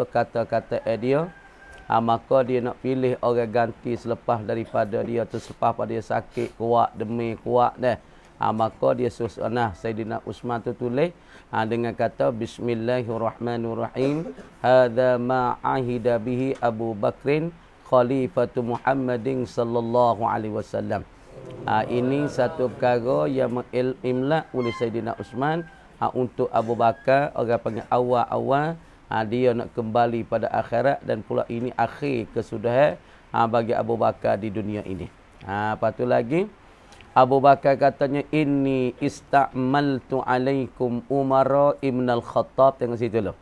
kata-kata eh, dia ha, maka dia nak pilih orang ganti selepas daripada dia tu selepas pada dia sakit kuat demi kuat dah ha, maka dia susunah ah, Sayyidina Usman tu tulis ha, dengan kata bismillahirrahmanirrahim hada ma bihi Abu Bakrin khalifatu Muhammadin sallallahu alaihi wasallam ha, ini satu perkara yang mengimlak oleh Sayyidina Usman ha, untuk Abu Bakar orang panggil awal-awal ha, dia nak kembali pada akhirat dan pula ini akhir kesudahan ha, bagi Abu Bakar di dunia ini. Ha, ah, patu lagi Abu Bakar katanya ini istamaltu alaikum Umar ibn al-Khattab tengok situ lah.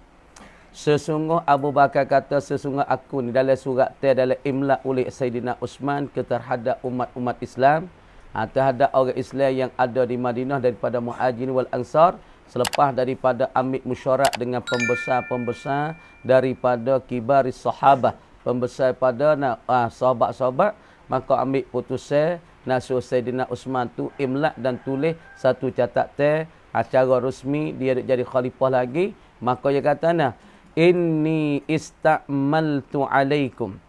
Sesungguh Abu Bakar kata sesungguh aku ni dalam surat teh dalam imla oleh Sayyidina Uthman ke terhadap umat-umat Islam ha, terhadap orang Islam yang ada di Madinah daripada Muhajirin wal Ansar selepas daripada ambil mesyuarat dengan pembesar-pembesar daripada kibaris sahabah, pembesar pada nak ah, sahabat-sahabat maka ambil putusan Nasu Sayyidina Usman tu imlak dan tulis satu catat teh acara resmi dia nak jadi khalifah lagi maka dia kata nah inni istamaltu alaikum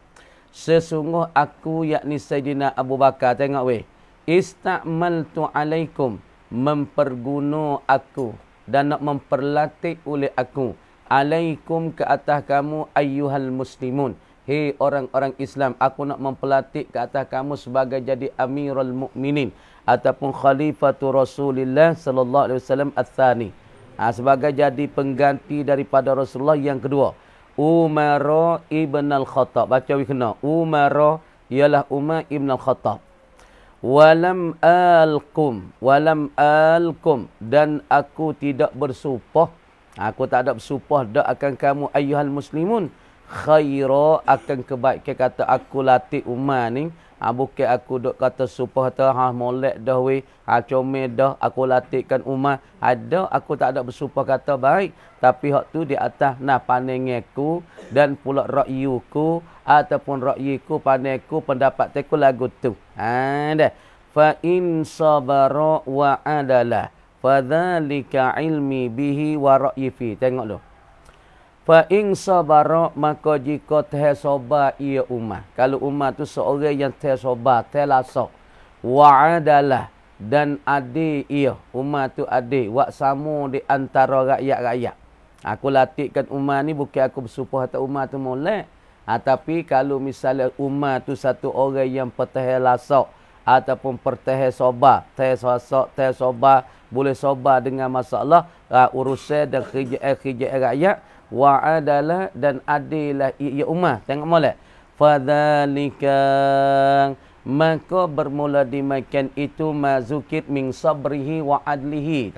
sesungguh aku yakni Sayyidina Abu Bakar tengok weh istamaltu alaikum memperguno aku dan nak memperlatih oleh aku alaikum ke atas kamu ayyuhal muslimun hei orang-orang Islam aku nak memperlatih ke atas kamu sebagai jadi amirul mukminin ataupun khalifatu Rasulillah sallallahu alaihi wasallam atsani ha, sebagai jadi pengganti daripada Rasulullah yang kedua Umar ibn al-Khattab baca wikna Umar ialah Umar ibn al-Khattab walam alqum walam alqum dan aku tidak bersumpah aku tak ada bersumpah dak akan kamu ayuhal muslimun khaira akan kebaikan kata aku latih umar ni ha, bukan aku dok kata sumpah ta ha molek dah we ha comel dah aku latihkan umar ada ha, aku tak ada bersumpah kata baik tapi hak tu di atas nah pandangan aku dan pula ra'yuku ataupun ra'yiku paneku pendapat teku lagu tu ha dah fa in sabara wa adala fadzalika ilmi bihi wa ra'yi fi tengok lo fa in sabara maka jika teh soba ia umat kalau umat tu seorang yang teh soba teh lasok wa adala dan adi ia umat tu adi wa samu di antara rakyat-rakyat aku latihkan umat ni bukan aku bersumpah atas umat tu molek Ha, tapi kalau misalnya Umar tu satu orang yang pertahil lasak ataupun pertahil soba, teh sobah, teh soba boleh soba dengan masalah uh, urusan dan kerja-kerja rakyat wa adala dan adilah ya Umar. Tengok molek. Fadzalika maka bermula dimakan itu mazukit min sabrihi wa adlihi.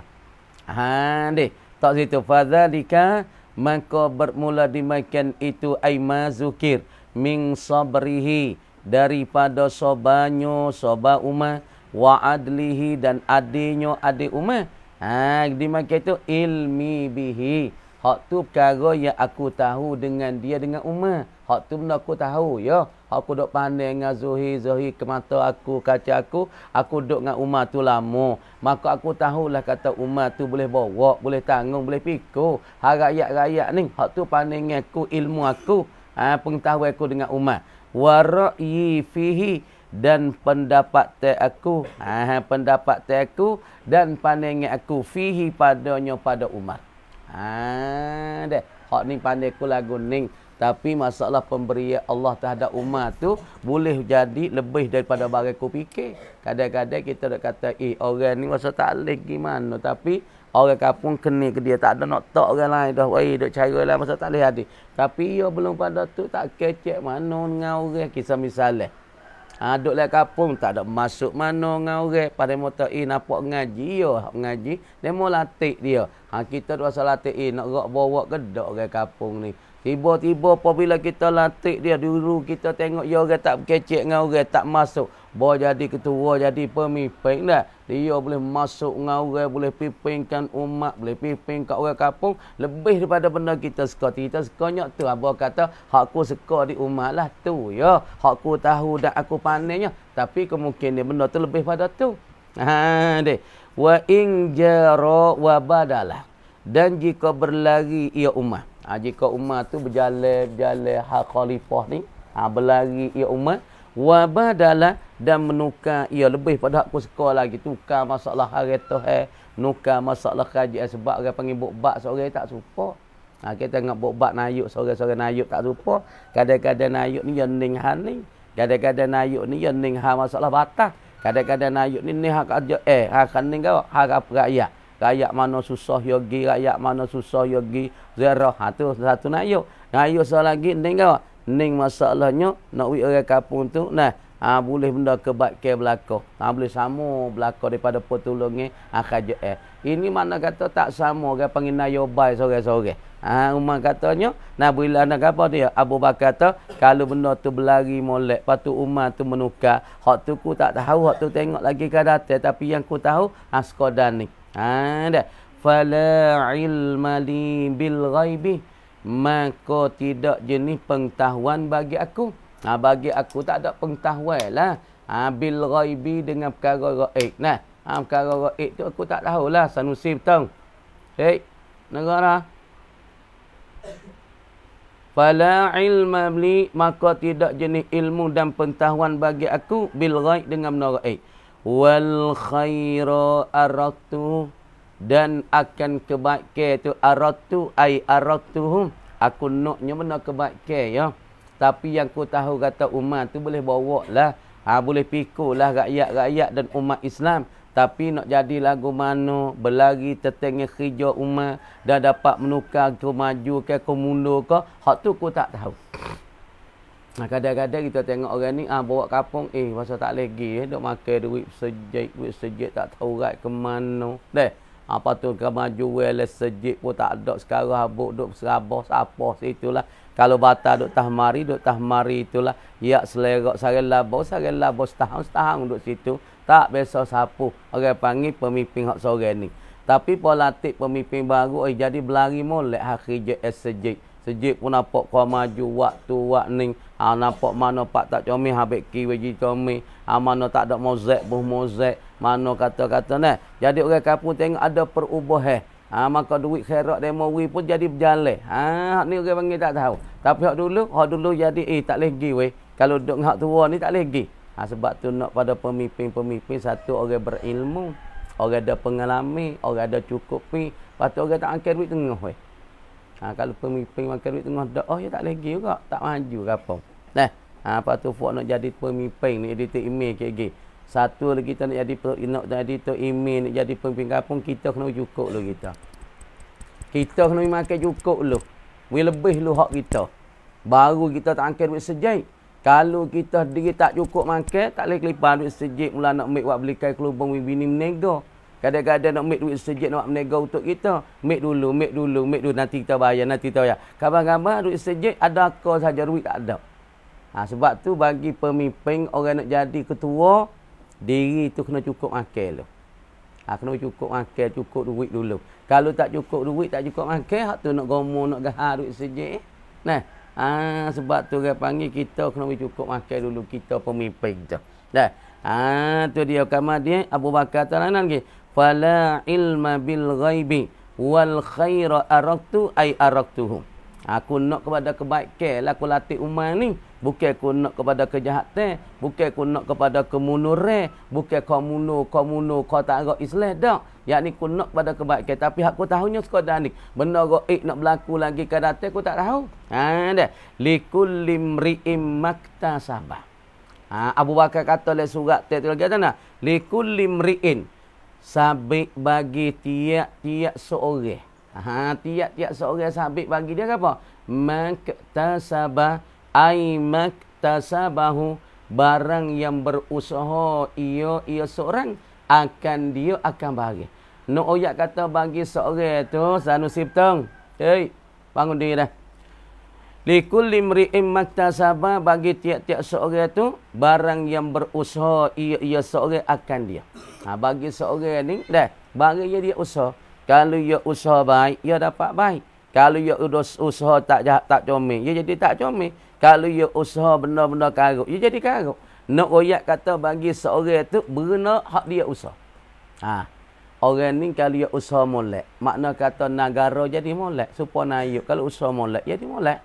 Ha, deh. Tak situ. Fadzalika maka bermula dimakan itu aima zukir min sabrihi daripada sobanyo soba uma wa adlihi dan adinyo adi uma ha dimakan itu ilmi bihi hak tu perkara yang aku tahu dengan dia dengan uma hak tu benda aku tahu ya aku duk pandai dengan Zuhi, Zuhi ke mata aku, kaca aku, aku duk dengan Umar tu lama. Maka aku tahulah kata Umar tu boleh bawa, boleh tanggung, boleh pikul. Hak rakyat-rakyat ni, hak tu pandai dengan aku, ilmu aku, ha, pengetahuan aku dengan Umar. Warai fihi dan pendapat teh aku, ha, ha pendapat teh aku dan pandai aku fihi padanya pada Umar. Ha, dek. Hak ni pandai aku lagu ning. Tapi masalah pemberian Allah terhadap umat tu boleh jadi lebih daripada barang ku fikir. Kadang-kadang kita dah kata, eh orang ni masa tak boleh gimana. Tapi orang kapung kena ke dia. Tak ada nak tak orang lain. Dah wahi, eh, dah cara lah masa tak boleh hadir. Tapi ia belum pada tu tak kecek mana dengan orang. Kisah misalnya. Eh. Ha, duduk lah kapung, tak ada masuk mana dengan orang. Pada mata, eh nampak ngaji, ya ngaji. Dia mau latih dia. Ha, kita tu asal latih, eh nak rak bawa ke duduk orang kapung ni. Tiba-tiba apabila kita latih dia dulu kita tengok dia orang tak berkecek dengan orang tak masuk. Boleh jadi ketua, jadi pemimpin dah. Dia boleh masuk dengan orang, boleh pimpinkan umat, boleh pimpin kat orang kampung. Lebih daripada benda kita suka. Kita suka nyok tu. Abu kata, hakku suka di umat lah tu. Ya, hakku tahu dan aku panennya. Tapi kemungkinan benda tu lebih pada tu. Ha, deh. Wa ing jaro wa badalah. Dan jika berlari ia umat ha, jika umat tu berjalan-jalan hak khalifah ni ha, berlari ia umat. wa badala dan menukar ia lebih pada aku sekolah lagi tukar masalah hari tu eh nukar masalah kaji sebab orang panggil bubak seorang tak serupa ha, kita nak bubak nayuk seorang-seorang nayuk tak serupa kadang-kadang nayuk ni ya ning hani kadang-kadang nayuk ni ya ning masalah batas kadang-kadang nayuk ni ni hak aja eh hak kening kau hak apa rakyat rakyat mana susah yogi, gi mana susah yogi. gi ziarah ha tu satu nak yo nak yo sah lagi ning ka ning masalahnya nak wi orang kampung tu nah ha boleh benda kebat ke belako ha boleh sama belako daripada petulung ni ha kaje eh ini mana kata tak sama orang panggil nayo bai sore-sore ha umang katanya nah bila nak apa dia abu bakar kata kalau benda tu berlari molek patu umar tu menukar hak tu ku tak tahu hak tu tengok lagi ke datang tapi yang ku tahu ha skodan ni Ha, ada. Fala ilmali bil ghaibi. Maka tidak jenis pengetahuan bagi aku. Ha, bagi aku tak ada pengetahuan lah. Ha, bil ghaibi dengan perkara ghaib. Nah. Ha, perkara ghaib tu aku tak tahu lah. Sanusi betul. Hei. Negara. Lah. Fala ilma li maka tidak jenis ilmu dan pengetahuan bagi aku bil ghaib dengan benar ghaib wal khaira aratu dan akan kebaikan tu aratu ai aratu, aku noknya mana kebaikan ya tapi yang ku tahu kata umat tu boleh bawa lah ha, boleh pikul lah rakyat-rakyat dan umat Islam tapi nak jadi lagu mana berlari tertengah hijau umat dah dapat menukar tu maju ke ke ke hak tu ku tak tahu Nah, kadang-kadang kita tengok orang ni ah bawa kapung eh masa tak lagi eh dok makan duit sejik duit sejik tak tahu rat ke mana. Deh. Apa ah, tu ke maju wala sejik pun tak ada sekarang habuk dok serabah siapa situlah. Kalau bata dok tahmari dok tahmari itulah ya selera sarang labo sarang labo setahun setahun dok situ tak biasa sapu orang panggil pemimpin hak sorang ni. Tapi politik pemimpin baru eh jadi berlari molek akhir je sejik. Sejik pun apa kau maju waktu waktu ni Ha, nampak mana pak tak comel habis ki wiji comel. Ha, mana tak ada mozek buh mozek. Mana kata-kata ni. Jadi orang kampung tengok ada perubahan. Ha, maka duit kherak dia mau pun jadi berjalan. Ha, hak ni orang panggil tak tahu. Tapi hak dulu, hak dulu jadi eh tak boleh pergi weh. Kalau duduk dengan hak tua ni tak boleh pergi. Ha, sebab tu nak pada pemimpin-pemimpin satu orang berilmu. Orang ada pengalaman, orang ada cukup pi. Lepas orang tak angkat duit tengah weh. Ha, kalau pemimpin makan duit tengah dah, oh ya tak lagi pergi juga. Tak maju ke apa. Nah, ha, apa tu Fuad nak jadi pemimpin ni editor email KG. Satu lagi kita nak jadi nak jadi editor email nak jadi pemimpin kampung kita kena cukup lu kita. Kita kena makan cukup lu. We lebih lu hak kita. Baru kita tangkir duit sejai. Kalau kita diri tak cukup makan, tak boleh kelipan duit sejik mula nak make buat beli kain kelubung bini menega. Kadang-kadang nak make duit sejik nak menega untuk kita. Make dulu, make dulu, make dulu. Nanti kita bayar, nanti kita bayar. Kabar-kabar duit sejik, ada kau saja duit tak ada. Ha, sebab tu bagi pemimpin orang nak jadi ketua, diri tu kena cukup akal tu. Ha, kena cukup akal, cukup duit dulu. Kalau tak cukup duit, tak cukup akal, hak tu nak gomo, nak gahar duit sejik. Nah, ha, sebab tu orang panggil kita kena cukup akal dulu kita pemimpin tu. Nah, ha, tu dia kamar dia Abu Bakar Tanan ke. Fala ilma bil ghaibi wal khaira araktu ay araktuhum. Aku nak kepada kebaikan lah aku latih umat ni bukan ku nak kepada kejahatan bukan ku nak kepada kemunure bukan ka munu ka munu ka tak agak islah dak yakni ku nak pada kebaikan tapi hak ku tahunya sekadar ni benda gaib eh nak berlaku lagi ke datang ku tak tahu ha dah likulli mriim maktasaba ha Abu Bakar kata le surat tadi lagi ada nah likulli mriin sabik bagi tiap-tiap seorang ha tiap-tiap seorang sabik bagi dia apa maktasaba ay maktasabahu barang yang berusaha ia ia seorang akan dia akan bagi. No oyak kata bagi seorang tu sanu siptong. Hei, bangun diri dah. Likul limri'im maktasaba bagi tiap-tiap seorang tu barang yang berusaha ia ia seorang akan dia. Ha, bagi seorang ni dah, bagi yang dia usaha, kalau dia usaha baik, dia dapat baik. Kalau ia usaha tak tak comel, ia ya jadi tak comel. Kalau ia usaha benar-benar karuk, ia ya jadi karuk. Nak oyak kata bagi seorang itu berguna hak dia usaha. Ha. Orang ini kalau ia usaha molek, makna kata negara jadi molek. Supaya naik, kalau usaha molek, ya jadi molek.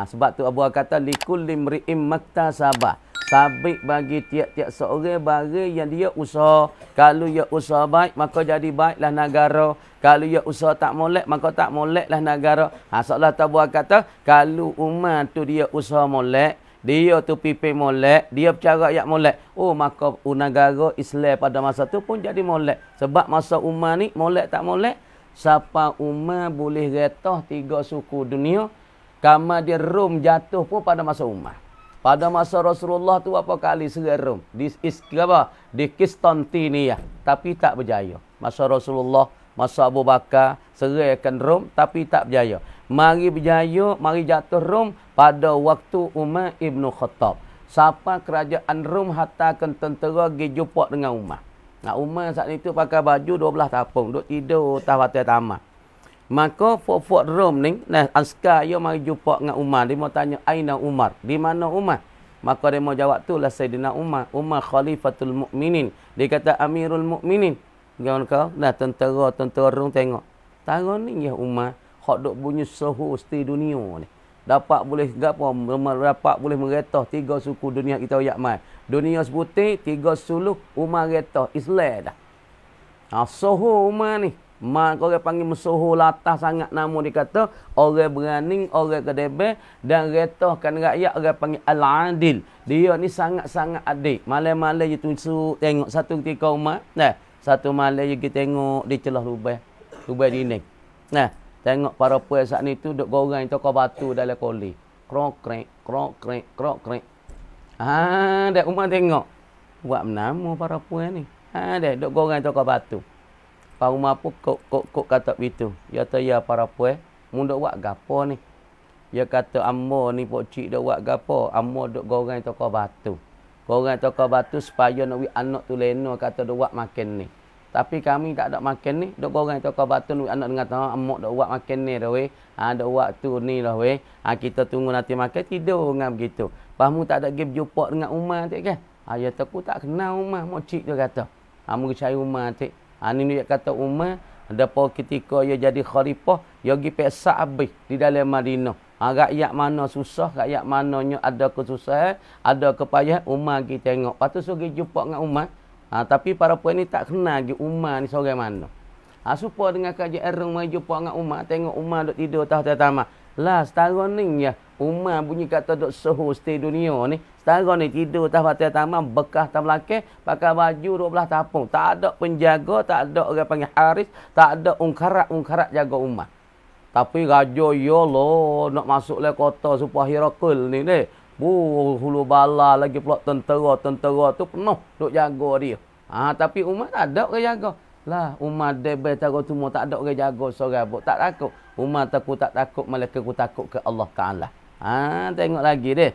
Ha, sebab tu Abu kata likul limri'im matta sabah. Sabik bagi tiap-tiap seorang bagi yang dia usaha. Kalau dia usaha baik, maka jadi baiklah negara. Kalau dia usaha tak molek, maka tak moleklah negara. Ha, Soalnya tu Abu kata, kalau umat tu dia usaha molek, dia tu pipi molek, dia bicara ayat molek. Oh, maka negara Islam pada masa tu pun jadi molek. Sebab masa umat ni molek tak molek, siapa umat boleh retah tiga suku dunia, Kamar dia rum jatuh pun pada masa Umar. Pada masa Rasulullah tu apa kali serang rum? di is apa? Di Konstantinia, tapi tak berjaya. Masa Rasulullah, masa Abu Bakar serangkan rum tapi tak berjaya. Mari berjaya, mari jatuh rum pada waktu Umar Ibnu Khattab. Siapa kerajaan rum hatakan tentera pergi jumpa dengan Umar. Nah Umar saat itu pakai baju 12 tapung, duk tidur tahwatu tamat. Maka fuat-fuat Rom ni, nah, askar ia mari jumpa dengan Umar. Dia mahu tanya, Aina Umar? Di mana Umar? Maka dia mahu jawab tu lah Sayyidina Umar. Umar Khalifatul Mukminin. Dia kata Amirul Mukminin. Gawan kau, nah tentera, tentera Rom tengok. Tengok ni ya Umar, hak duk bunyi suhu di dunia ni. Dapat boleh gapo dapat boleh meretah tiga suku dunia kita yak mai. Dunia sebutih tiga suluh Umar retah Islam dah. Nah suhu Umar ni Mak orang panggil mesuhu latah sangat nama dia kata orang berani, orang kedebe dan retahkan rakyat orang panggil al-adil. Dia ni sangat-sangat adil. Malam-malam dia tunsu tengok satu ketika umat, nah. Satu malam dia tengok di celah lubai, lubai dinding. Nah, tengok para puan saat ni tu duk goreng tokoh batu dalam koli. Krok krek, krok krek, krok krek. Ha, dak umat tengok. Buat menamu para puan ni. Ha, dak duk goreng tokoh batu. Pak rumah pun kok kok kok kata begitu. Ya tu ya para puan, mun dok buat gapo ni? Ya kata ammo ni pak cik dok buat gapo? Ammo dok goreng toko batu. Goreng toko batu supaya nak anak tu lena kata dok buat makan ni. Tapi kami tak ada makan ni, dok goreng toko batu nak anak dengar tahu amma dok buat makan ni dah weh. Ha dok buat tu ni lah weh. Ha kita tunggu nanti makan tidur dengan begitu. Pahmu tak ada pergi berjumpa dengan Umar nanti kan? Ha, ya tak kenal Umar, mak cik tu kata. Ha, mungkin cari Umar nanti. Ini ha, dia kata Umar. Dapur ketika dia jadi khalifah. Dia pergi peksa habis di dalam Madinah. Ha, rakyat mana susah. Rakyat mananya ada kesusahan. Ada kepayahan. Umar pergi tengok. Lepas tu pergi jumpa dengan Umar. Ha, tapi para puan ni tak kenal lagi Umar ni seorang mana. Ha, supa dengan kajian Erung pergi jumpa dengan Umar. Tengok Umar duduk tidur tahu tahu tahu. Lah setara ni ya. Umar bunyi kata duduk suhu setiap dunia ni. Setara ni tidur atas batu taman, bekah atas belakang, pakai baju 12 tapung. Tak ada penjaga, tak ada orang panggil haris, tak ada ungkarak-ungkarak jaga umat. Tapi raja ya lo nak masuk le lah kota supaya Herakul ni ni. Buh hulu bala lagi pula tentera-tentera tu penuh duk jaga dia. Ah ha, tapi umat tak ada orang jaga. Lah umat dia betar semua tak ada orang jaga seorang pun tak takut. Umat takut tak takut malah ke takut ke Allah Taala. Ah ha, tengok lagi deh.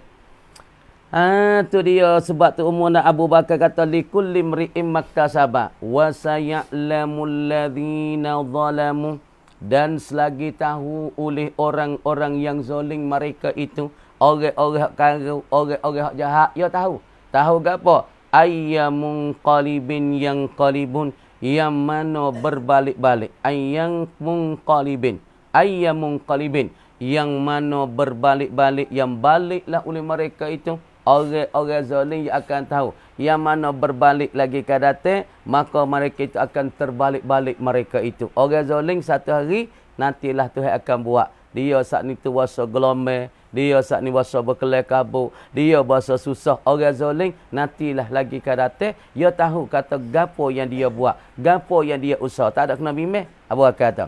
Itu ha, dia sebab tu umurna Abu Bakar kata likulli mri'in makasaba wa sayalamul ladzina zalamu dan selagi tahu oleh orang-orang yang zalim mereka itu orang-orang orang-orang jahat ya tahu tahu ke apa ayyamun qalibin yang qalibun yang mana berbalik-balik ayyamun munqalibin ayyamun qalibin yang mana berbalik-balik yang baliklah oleh mereka itu orang-orang zalim yang akan tahu yang mana berbalik lagi ke datang maka mereka itu akan terbalik-balik mereka itu orang zalim satu hari nantilah Tuhan akan buat dia saat ni tu wasa gelombe dia saat ni wasa berkelai kabut dia bahasa susah orang zalim nantilah lagi ke datang dia tahu kata gapo yang dia buat gapo yang dia usah tak ada kena bimbing apa kata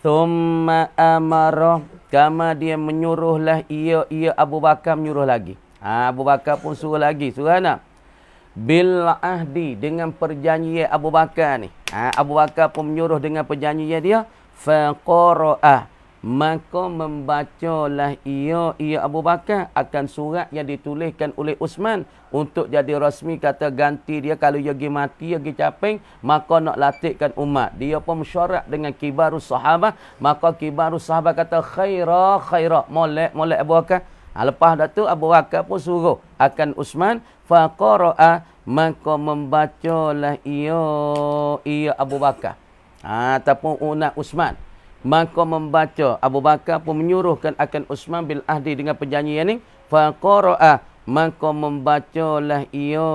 Thumma amara kama dia menyuruhlah ia ia Abu Bakar menyuruh lagi Ha, Abu Bakar pun suruh lagi. Suruh anak. Bil ahdi dengan perjanjian Abu Bakar ni. Ha, Abu Bakar pun menyuruh dengan perjanjian dia. Faqara'ah. Maka membacalah ia, ia Abu Bakar akan surat yang dituliskan oleh Usman Untuk jadi rasmi kata ganti dia kalau ia pergi mati, ia pergi caping Maka nak latihkan umat Dia pun mensyarat dengan kibarus sahabat Maka kibarus sahabat kata khairah, khairah Molek, molek Abu Bakar Ah, lepas tu Abu Bakar pun suruh akan Usman faqara maka membacalah ia ia Abu Bakar. Ha, ataupun unak Usman. Maka membaca Abu Bakar pun menyuruhkan akan Usman bil Ahdi dengan perjanjian ini faqara maka membacalah ia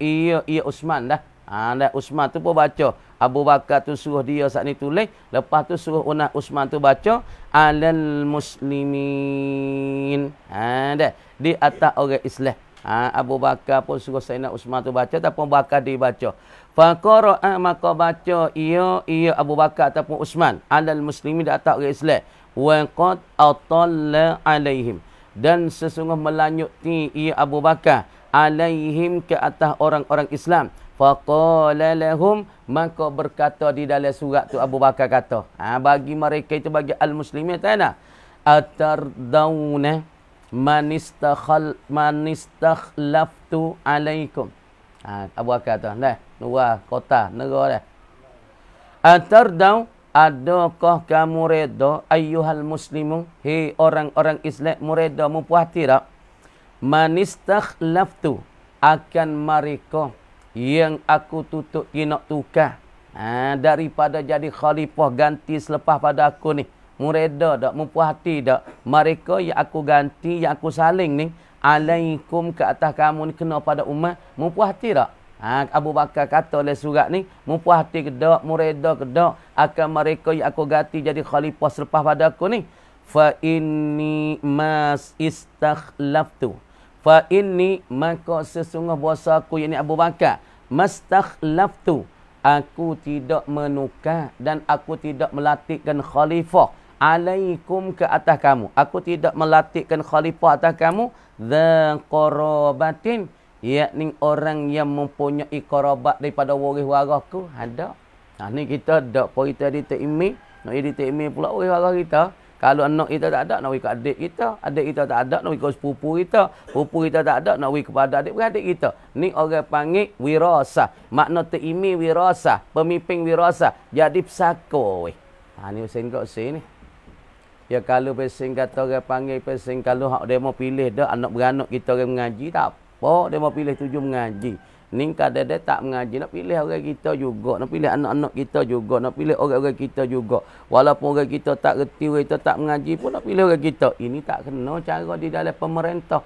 ia ia Usman dah. Ha, dah Usman tu pun baca Abu Bakar tu suruh dia saat ni tulis. Lepas tu suruh Unah Usman tu baca. Alal Muslimin. Ha, dah. Di atas orang Islam. Ha, Abu Bakar pun suruh Sayyidina Usman tu baca. Ataupun Bakar dia baca. Fakara'a maka baca ia, ia Abu Bakar ataupun Usman. Alal Muslimin di atas orang Islam. Wa qad atalla alaihim. Dan sesungguh melanyuti ia Abu Bakar. Alaihim ke atas orang-orang Islam faqala lahum maka berkata di dalam surat tu Abu Bakar kata ha, bagi mereka itu bagi al muslimin tak nak atardawna manistakhal manistakhlaftu alaikum ha, Abu Bakar kata dah dua kota negara dah atardaw adakah kamu redha ayyuhal muslimun he orang-orang Islam muredha mu puas tidak manistakhlaftu akan mereka yang aku tutup kinak tukar ha, daripada jadi khalifah ganti selepas pada aku ni mureda tak mempuas hati tak mereka yang aku ganti yang aku saling ni alaikum ke atas kamu ni kena pada umat mempuas hati tak ha, Abu Bakar kata oleh surat ni mempuas hati ke tak mureda ke tak akan mereka yang aku ganti jadi khalifah selepas pada aku ni fa inni mas istakhlaftu fa inni maka sesungguh bahasa aku yakni Abu Bakar mastakhlaftu aku tidak menukar dan aku tidak melatihkan khalifah alaikum ke atas kamu aku tidak melatihkan khalifah atas kamu dha qarabatin yakni orang yang mempunyai qarabat daripada waris warahku ada ha ni kita dak poi tadi terimi nak jadi terimi pula waris warah kita kalau anak kita tak ada, nak pergi ke adik kita. Adik kita tak ada, nak pergi ke sepupu kita. Pupu kita tak ada, nak pergi kepada adik-adik kita. Ni orang panggil wirasah. Makna terimi wirasah. Pemimpin wirasah. Jadi psako. Weh. Ha, ni pesan kat sini. Ya kalau pesan kata orang panggil pesan. Kalau dia mau pilih dah anak beranak kita orang mengaji. Tak apa. Dia mau pilih tujuh mengaji. Mengaji. Ni kadang-kadang tak mengaji Nak pilih orang kita juga Nak pilih anak-anak kita juga Nak pilih orang-orang kita juga Walaupun orang kita tak reti Orang kita tak mengaji pun Nak pilih orang kita Ini tak kena cara di dalam pemerintah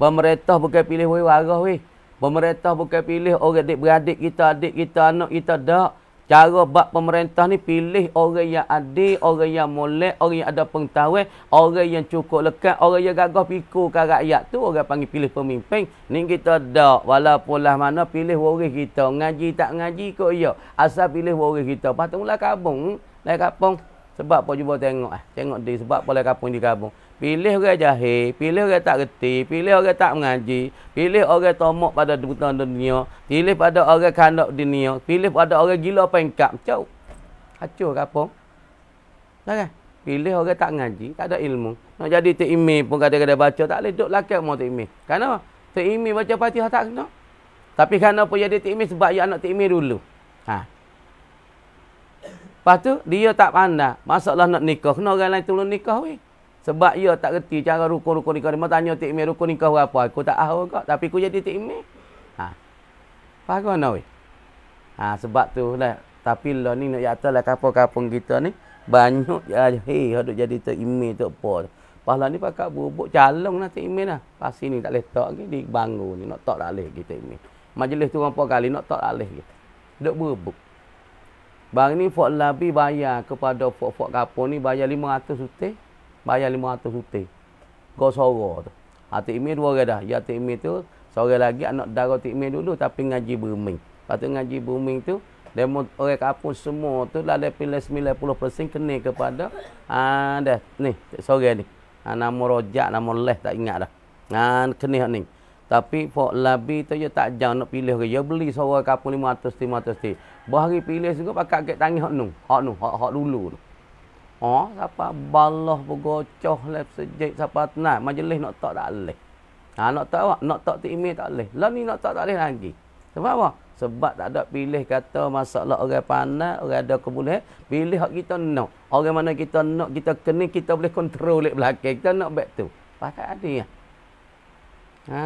Pemerintah bukan pilih orang-orang Pemerintah bukan pilih orang adik-beradik kita Adik kita, anak kita Tak Cara bab pemerintah ni pilih orang yang adil, orang yang molek, orang yang ada pengetahuan, orang yang cukup lekat, orang yang gagah pikulkan rakyat tu orang panggil pilih pemimpin. Ni kita dak walaupun lah mana pilih waris kita. Ngaji tak ngaji kok iya. Asal pilih waris kita. Patunglah kampung. Lai kampung. Sebab apa cuba tengok eh, Tengok dia sebab apa lai kampung di kampung. Pilih orang jahil, pilih orang tak reti, pilih orang tak mengaji, pilih orang tomok pada dunia, pilih pada orang kandok dunia, pilih pada orang gila pengkap, macam Hacur ke apa? Tak kan? Pilih orang tak mengaji, tak ada ilmu. Nak jadi ta'imi pun kata-kata baca, tak boleh duduk lakak mau ta'imi. Kenapa? Ta'imi baca patih tak kena. Tapi kenapa dia jadi ta'imi? Sebab dia anak ta'imi dulu. Ha. Lepas tu, dia tak pandai. Masalah nak nikah. Kena orang lain tolong nikah weh. Sebab ia ya, tak reti cara rukun-rukun nikah. Dia tanya tik imi rukun nikah berapa. Aku tak tahu kau Tapi aku jadi tik imi. Ha. Faham kan weh? Ha, sebab tu lah. Tapi lah ni nak yata lah kapung-kapung kita ni. Banyak ya. Hei, aduk jadi tik imi tu apa. Pasal ni pakai bubuk calong lah tik imi lah. Pas ini tak boleh tak lagi. Dia bangun ni. Nak tak tak lah boleh kita imi. Majlis tu berapa kali nak tak tak lah boleh kita. Duk bubuk. Bang ni Fok Labi bayar kepada Fok-Fok kapung ni bayar 500 sutih bayar 500 hutih. Kau sorok tu. Ha, Tik Mir dua orang dah. Ya Tik Mir tu, seorang lagi anak dara Tik Mir dulu tapi ngaji booming. Lepas tu ngaji booming tu, demo orang kampung semua tu lah dia pilih persen kena kepada ada ha, ni, seorang ni. Ha, nama rojak, nama leh tak ingat dah. Ha, kena ni. Tapi pok labi tu je tak jauh nak pilih ke. Ya beli seorang kapung 500 500 ti. Bahari pilih juga pakai kek tangi hok nung. Hok nung, hok dulu. Tu. Oh, siapa balah bergocoh lep lah sejak siapa tenang. Majlis nak tak tak leh? Ha, nak tak apa? Nak tak tak email tak boleh. Lah ni nak tak tak boleh lagi. Sebab apa? Sebab tak ada pilih kata masalah orang panas, orang ada kebolehan. Pilih hak kita nak. Orang mana kita nak, kita kena, kita boleh kontrol di belakang. Kita nak back tu. Pakai adik ya. Ha,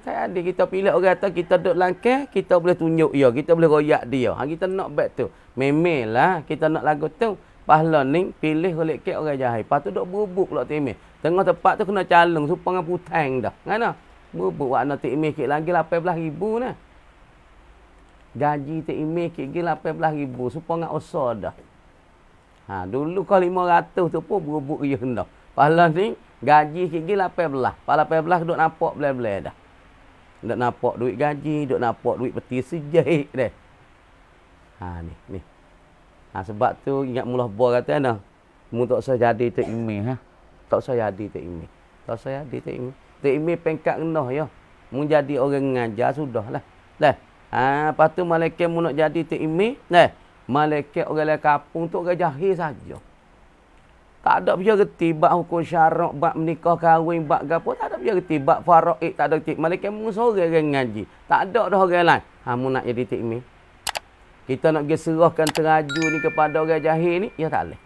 tak ada kita pilih orang atas kita duduk langkah kita boleh tunjuk dia kita boleh royak dia ha, kita nak back tu memelah kita nak lagu tu pahlawan ni pilih oleh kek orang jahil. Lepas tu duk berubuk pula timis. Tengah tempat tu kena calung supaya dengan putang dah. Kenapa? Berubuk warna timis kek lagi RM18,000 ni. Gaji timis kek lagi RM18,000 supaya dengan usah dah. Ha, dulu kalau RM500 tu pun berubuk ria ya rendah. Pahlawan ni gaji kek lagi RM18,000. Pahlawan RM18,000 duk nampak belah-belah dah. Duk nampak duit gaji, duk nampak duit peti sejahit dah. Ha ni, ni. Ha, sebab tu ingat mula buah kata ana. Mu tak usah jadi tak imi ha. Tak usah jadi tak imi. Tak usah jadi tak imi. Tak imi pengkat kenah ya. Mu jadi orang ngajar sudah Lah. Ha, lepas tu malaikat mu nak jadi tak imi, lah. Malaikat orang lain kampung tu orang jahil saja. Tak ada biar reti bab hukum syarak, bab menikah kahwin, bab gapo, tak ada biar reti bab faraid, tak ada reti. Malaikat mu sore orang ngaji. Tak ada dah orang lain. Ha mu nak jadi tak imi kita nak pergi serahkan teraju ni kepada orang jahil ni, ya tak boleh.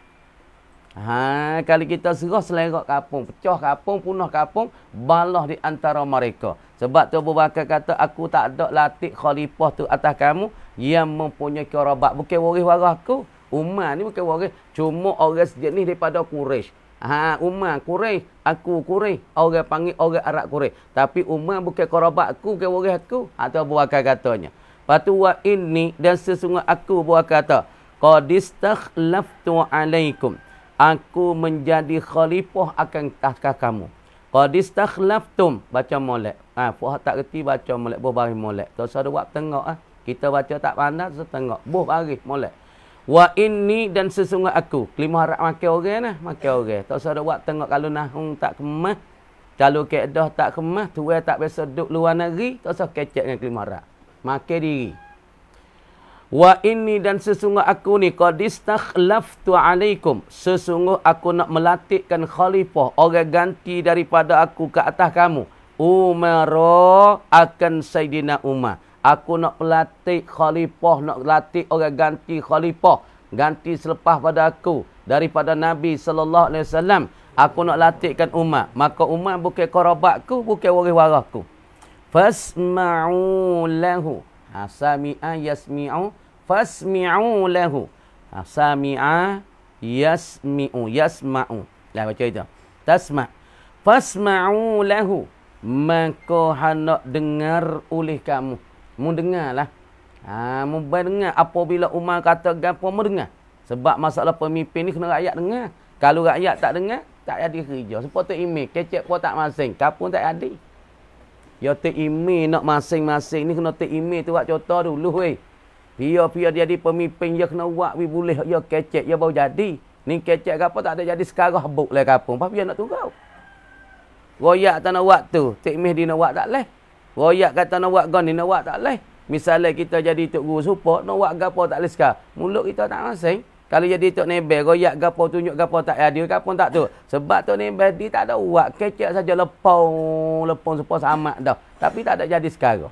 Ha, kalau kita serah selerak kapung, pecah kapung, punah kapung, balah di antara mereka. Sebab tu Abu Bakar kata, aku tak ada latih khalifah tu atas kamu yang mempunyai kerabat. Bukan waris warah aku. Umar ni bukan waris. Cuma orang sejenis daripada Quraisy. Ha, Umar Quraisy, aku Quraisy, orang panggil orang Arab Quraisy. Tapi Umar bukan kerabat aku, bukan waris aku. Atau ha, Abu Bakar katanya. Patu wa inni dan sesungguh aku buat kata, qad istakhlaftu alaikum. Aku menjadi khalifah akan takah kamu. Qad istakhlaftum baca molek. Ha, buah tak reti baca molek, buah bari molek. Tak usah buat tengok ah. Ha. Kita baca tak pandai, Tengok. Buah bari molek. Wa inni dan sesungguh aku. Kelima harap makan orang lah. Makan orang. Tak usah buat tengok kalau nahung tak kemas, Kalau keedah tak kemas, Tuwe tak biasa duduk luar negeri. Tak usah kecek dengan kelima harap. Maka diri. Wa inni dan sesungguh aku ni qad istakhlaftu alaikum. Sesungguh aku nak melantikkan khalifah orang ganti daripada aku ke atas kamu. Umar akan Sayyidina Umar. Aku nak melantik khalifah, nak melantik orang ganti khalifah. Ganti selepas pada aku daripada Nabi saw. Aku nak latihkan Umar. Maka Umar bukan korobatku, bukan waris warahku fasma'u lahu ha sami'a yasmi'u fasmi'u lahu ha sami'a yasmi'u yasma'u lah baca itu tasma fasma'u lahu maka hendak dengar oleh kamu mu dengarlah ha mu dengar apabila Umar kata gapo mu dengar sebab masalah pemimpin ni kena rakyat dengar kalau rakyat tak dengar tak ada kerja. Sebab tu email, kecek pun tak masing. Kapun tak ada. Ya tak email nak masing-masing ni kena tak email tu buat contoh dulu weh. Biar-biar jadi pemimpin ya kena buat we boleh ya kecek ya baru jadi. Ni kecek ke apa tak ada jadi sekarang buk lah kapung. Apa biar nak tunggu. Royak tak nak buat tu. Tak email dia nak buat tak leh. Royak kata nak buat gun ni nak buat tak leh. Misalnya kita jadi tok guru support nak buat apa tak leh sekarang. Mulut kita tak masing. Kalau jadi Tok Nebel, royak ke apa, tunjuk gapo tak ada ke apa, tak tu. Sebab Tok Nebel, dia tak ada uat. Kecek saja lepong, lepong sepuluh sama dah. Tapi tak ada jadi sekarang.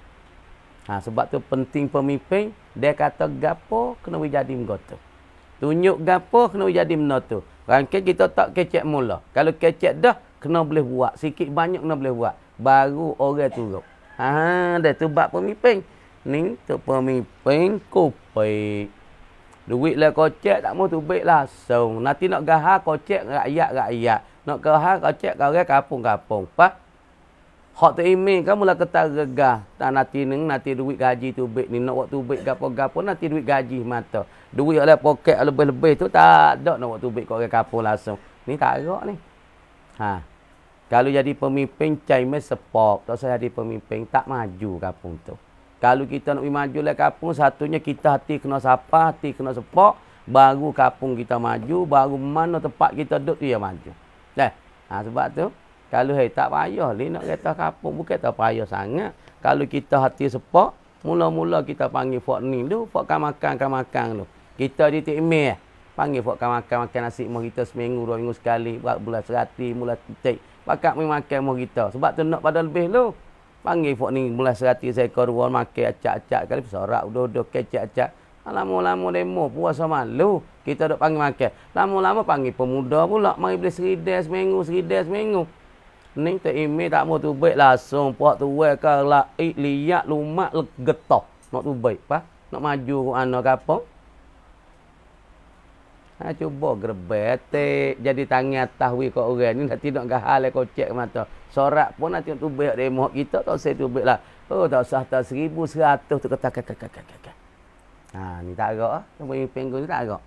Ha, sebab tu penting pemimpin, dia kata gapo kena jadi menggoto. Tunjuk gapo kena jadi menggoto. Rangkit kita tak kecek mula. Kalau kecek dah, kena boleh buat. Sikit banyak kena boleh buat. Baru orang turut. Ha, dia tu buat pemimpin. Ning tu pemimpin kopek. Duit lah kocek tak mau tu baik lah. So, nanti nak gaha kocek rakyat-rakyat. Nak gaha kocek kau kapung-kapung. Apa? Hak tu ime kamu lah ketar gegah. Tak nanti ni, nanti duit gaji tu baik ni. Nak waktu baik gapo-gapo, nanti duit gaji mata. Duit yang lah poket lebih-lebih tu tak ada nak waktu baik kau ke kapung langsung. Ni tak agak ni. Ha. Kalau jadi pemimpin, cahimai sepok. Tak usah jadi pemimpin, tak maju kapung tu. Kalau kita nak pergi maju lah kampung, satunya kita hati kena sapa, hati kena sepak. Baru kapung kita maju, baru mana tempat kita duduk tu ia maju. Dah, ha, sebab tu, kalau hei, tak payah ni nak kereta kampung, bukan tak payah sangat. Kalau kita hati sepak, mula-mula kita panggil Fok Ni tu, Fok kan makan, kan makan tu. Kita di Tik Mir, eh, panggil Fok kan makan, makan nasi mah kita seminggu, dua minggu sekali, buat bulan serati, mula titik. Pakat pergi makan mah kita. Sebab tu nak pada lebih tu panggil fok ni mulai serati seekor ruang makan acak-acak kali bersorak duduk kecak-acak ah, lama-lama demo puasa malu kita dok panggil makan lama-lama panggil pemuda pula mari beli serides seminggu serides seminggu ni tak imi tak mau tu baik langsung puak tu wei ka lak liak lumak legetok nak tu baik pa nak maju anak kapok Ha, cuba gerbetik. Jadi tangan tahwi kau orang ni. Nak tidak gahal eh, kau cek mata. Sorak pun nak tidak tubik. Dia mahu kita tak usah tubik lah. Oh tak usah tak seribu seratus tu kata kata kata kata Ha ni tak agak lah. Kau punya pinggul ni tak agak.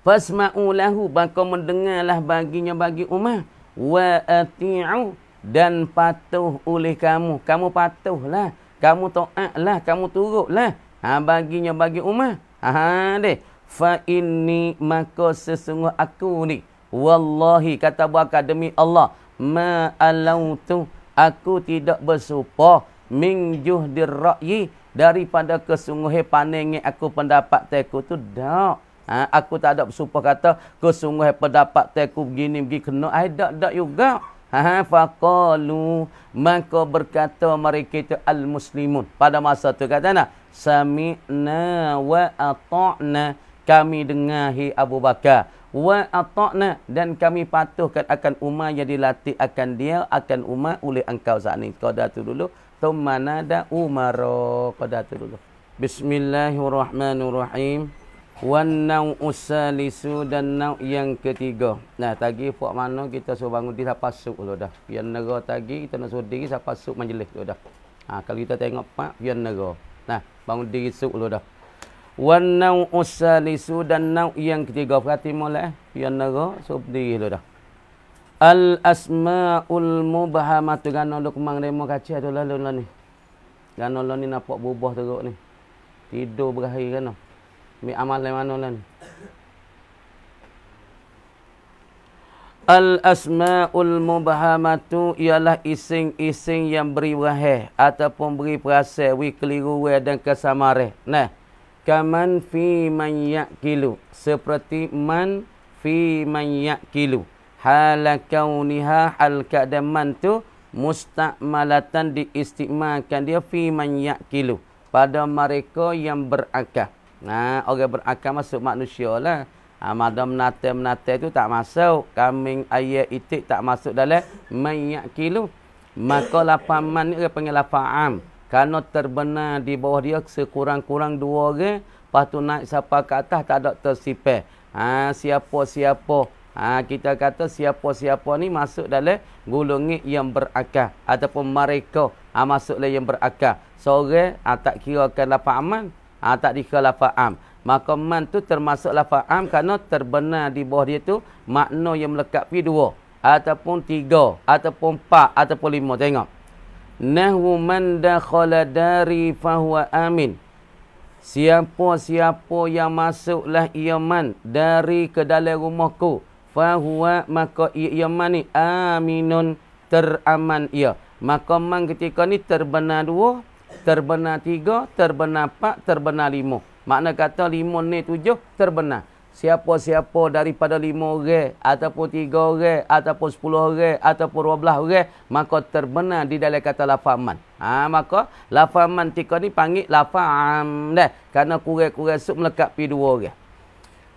Fasma'u lahu bako mendengarlah baginya bagi umat, Wa ati'u dan patuh oleh kamu. Kamu patuh lah, Kamu to'ak lah, Kamu lah. Ha baginya bagi umat, Ha ha deh fa inni maka sesungguh aku ni wallahi kata buaka demi Allah ma alautu aku tidak bersumpah min juhdir ra'yi daripada kesungguhan pandangan aku pendapat teku tu dak ha, aku tak ada bersumpah kata kesungguhan pendapat teku begini begini kena ai dak dak juga ha, ha faqalu maka berkata mereka itu al muslimun pada masa tu kata nah sami'na wa ata'na kami dengahi Abu Bakar wa ata'na dan kami patuhkan akan Umar yang dilatih akan dia akan Umar oleh engkau saat ini qada tu dulu thumma nada Umar qada tu dulu bismillahirrahmanirrahim wan nau usalisu dan nau yang ketiga nah tadi puak mana kita suruh bangun di siapa suk dulu dah pian nego tadi kita nak suruh diri siapa suk majlis dulu dah ha, kalau kita tengok pak pian nego. nah bangun diri suk dulu dah Wanau usalisu dan nau yang ketiga perhati mula eh. Pian nara. So, berdiri dulu dah. Al-asma'ul mubahamah tu. Gana lu kemang demo kacau tu lalu lah ni. Gana lu lah ni nampak bubah teruk ni. Tidur berakhir kan. Mi amal yang mana lah ni. Al-asma'ul mubahamah ialah ising ising yang beri wahai. Ataupun beri perasaan. Wih keliru dan kesamare. Nah kaman fi man yakilu seperti man fi man yakilu hal kauniha hal kadaman tu mustakmalatan diistimakan dia fi man yakilu pada mereka yang berakal nah orang berakal masuk manusia lah ha, madam nate nate tu tak masuk kaming ayat itik tak masuk dalam man yakilu maka lapan ni orang panggil lapan kerana terbenar di bawah dia sekurang-kurang dua orang. Lepas tu naik sampai ke atas tak ada tersipir. Ha, siapa-siapa. Ha, kita kata siapa-siapa ni masuk dalam gulungi yang berakal. Ataupun mereka ha, masuk dalam yang berakal. Sore ha, tak kira akan lapak aman. Ha, tak dikira lapak am. Maka man tu termasuk lapak am kerana terbenar di bawah dia tu makna yang melekat pi dua. Ataupun tiga. Ataupun empat. Ataupun lima. Tengok. Nahu man dakhala dari fahuwa amin. Siapa-siapa yang masuklah ia man dari ke dalam rumahku. Fahuwa maka ia man ni aminun teraman ia. Maka man ketika ni terbenar dua, terbenar tiga, terbenar empat, terbenar lima. Makna kata lima ni tujuh terbenar siapa-siapa daripada lima orang ataupun tiga orang ataupun sepuluh orang ataupun dua belah orang maka terbenar di dalam kata lafaman. man. Ha, maka lafaman man tika ni panggil lafaz dah karena kurang-kurang sub melekat pi dua orang.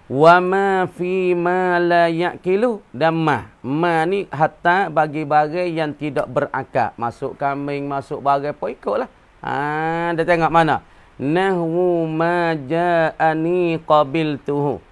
Wa ma fi ma la yaqilu dan ma. Ma ni hatta bagi barang yang tidak berakal. Masuk kambing, masuk bagai pun lah. Ha, dah tengok mana? Nahu ma ja'ani qabiltuhu.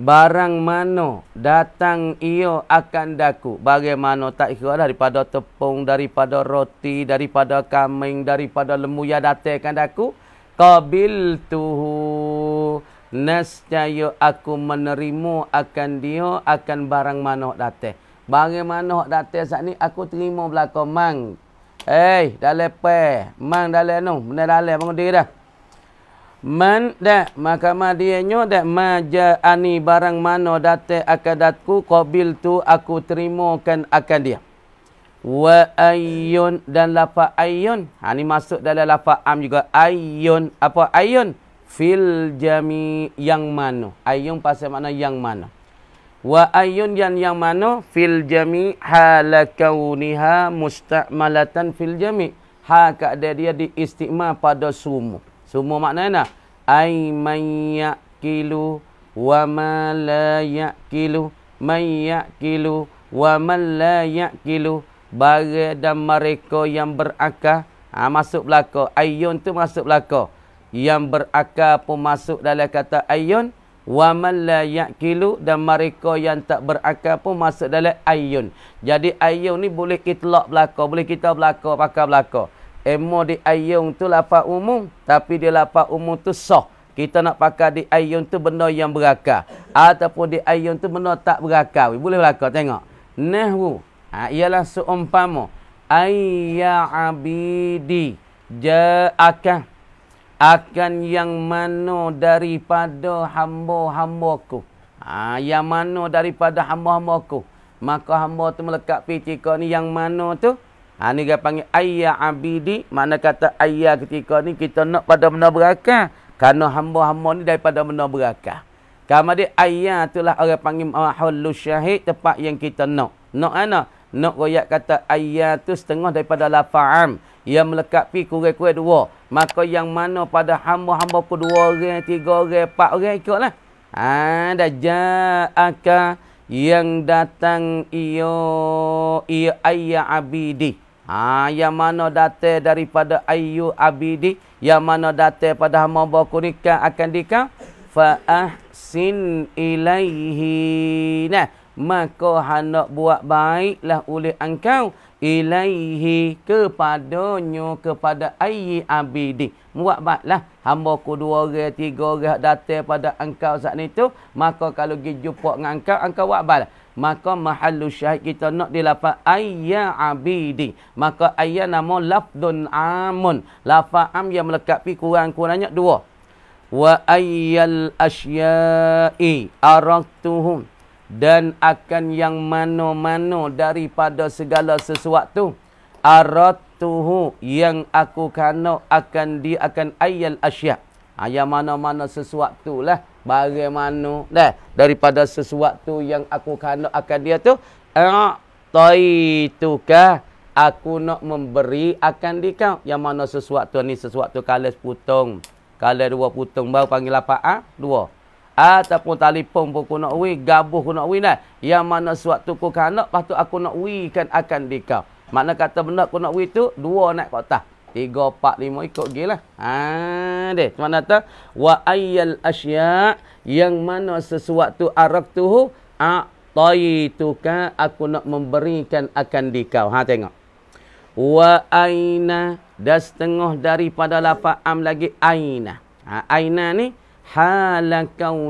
Barang mano datang ia akan daku. Bagaimana tak kira lah daripada tepung, daripada roti, daripada kambing, daripada lembu yang datang akan daku. Qabil tuhu. Nascaya aku menerima akan dia akan barang mano datang. Bagaimana hak datang saat ni aku terima belakang mang. Eh, hey, dah lepas. Mang dah lepas ni. Benda dah lepas. Bangun diri dah. Man dak mahkamah dia nyo dak maja ani barang mano date akadatku qabil tu aku terima kan akan dia. Wa ayyun dan lapa ayyun. ani ha, masuk dalam lapa am juga ayyun. Apa ayyun? Fil jami yang mano. Ayyun pasal mana yang mano. Wa ayyun yang yang mano fil jami halakauniha musta'malatan fil jami. hak keadaan dia diistikmar pada semua. Semua makna ni Ay man yakilu wa ma la yakilu man yakilu wa ma la yakilu bagi dan mereka yang berakal ha, masuk belaka ayun tu masuk belaka yang berakal pun masuk dalam kata ayun wa ma la yakilu dan mereka yang tak berakal pun masuk dalam ayun jadi ayun ni boleh kita lak belaka boleh kita belaka pakai belaka Emo di ayung tu lapar umum. Tapi dia lapar umum tu soh. Kita nak pakai di ayung tu benda yang berakar. Ataupun di ayung tu benda tak berakar. Boleh berakar tengok. Nehu. Ha, ialah seumpama. Ayya abidi. Ja'akan. Akan yang mana daripada hamba-hambaku. Ha, yang mana daripada hamba-hambaku. Maka hamba tu melekat piti kau ni. Yang mana tu? Ha, ini dia panggil ayah abidi. Makna kata ayah ketika ni kita nak pada benda berakal. Kerana hamba-hamba ni daripada benda berakal. Kerana dia ayah itulah orang panggil ahlu syahid tempat yang kita nak. Nak ana? Nak royak kata ayah tu setengah daripada lafa'am. Yang melekapi kurai-kurai dua. Maka yang mana pada hamba-hamba ku dua orang, tiga orang, empat orang ikutlah. Ha, ada ja'aka yang datang iyo iyo ayah abidi. Ha, yang mana datang daripada ayu abidi. Yang mana datang pada hamba baku nikah akan dikah. Fa'ahsin ilaihi. Nah, maka hendak buat baiklah oleh engkau. Ilaihi kepadanya kepada ayu abidi. Buat baiklah. Hamba ku dua orang, tiga orang datang pada engkau saat itu. Maka kalau pergi jumpa dengan engkau, engkau buat baiklah maka mahallu syahid kita nak dilafaz ayya abidi maka ayya nama lafdun amun lafaz am yang melekat pi kurang-kurangnya dua wa ayyal asya'i aratuhum dan akan yang mana mano daripada segala sesuatu aratuhu yang aku kano akan dia akan ayyal asya' ayya ha, mana mana sesuatu lah bagaimana dah daripada sesuatu yang aku kandak akan dia tu taitukah aku nak memberi akan dikau yang mana sesuatu ni sesuatu kalis putung kalis dua putung baru panggil apa ha? dua ataupun telefon pun aku nak wi gabuh aku nak wi dah yang mana sesuatu ku kandak patut aku nak wi kan akan dikau. kau kata benda aku nak wi tu dua nak kotak 3 4 5 ikut gilah. Ha deh, mana kata wa ayyal asya' yang mana sesuatu arak araftuhu ataituka aku nak memberikan akan dikau. Ha tengok. Wa aina dah setengah daripada lafaz am lagi aina. Ha aina ni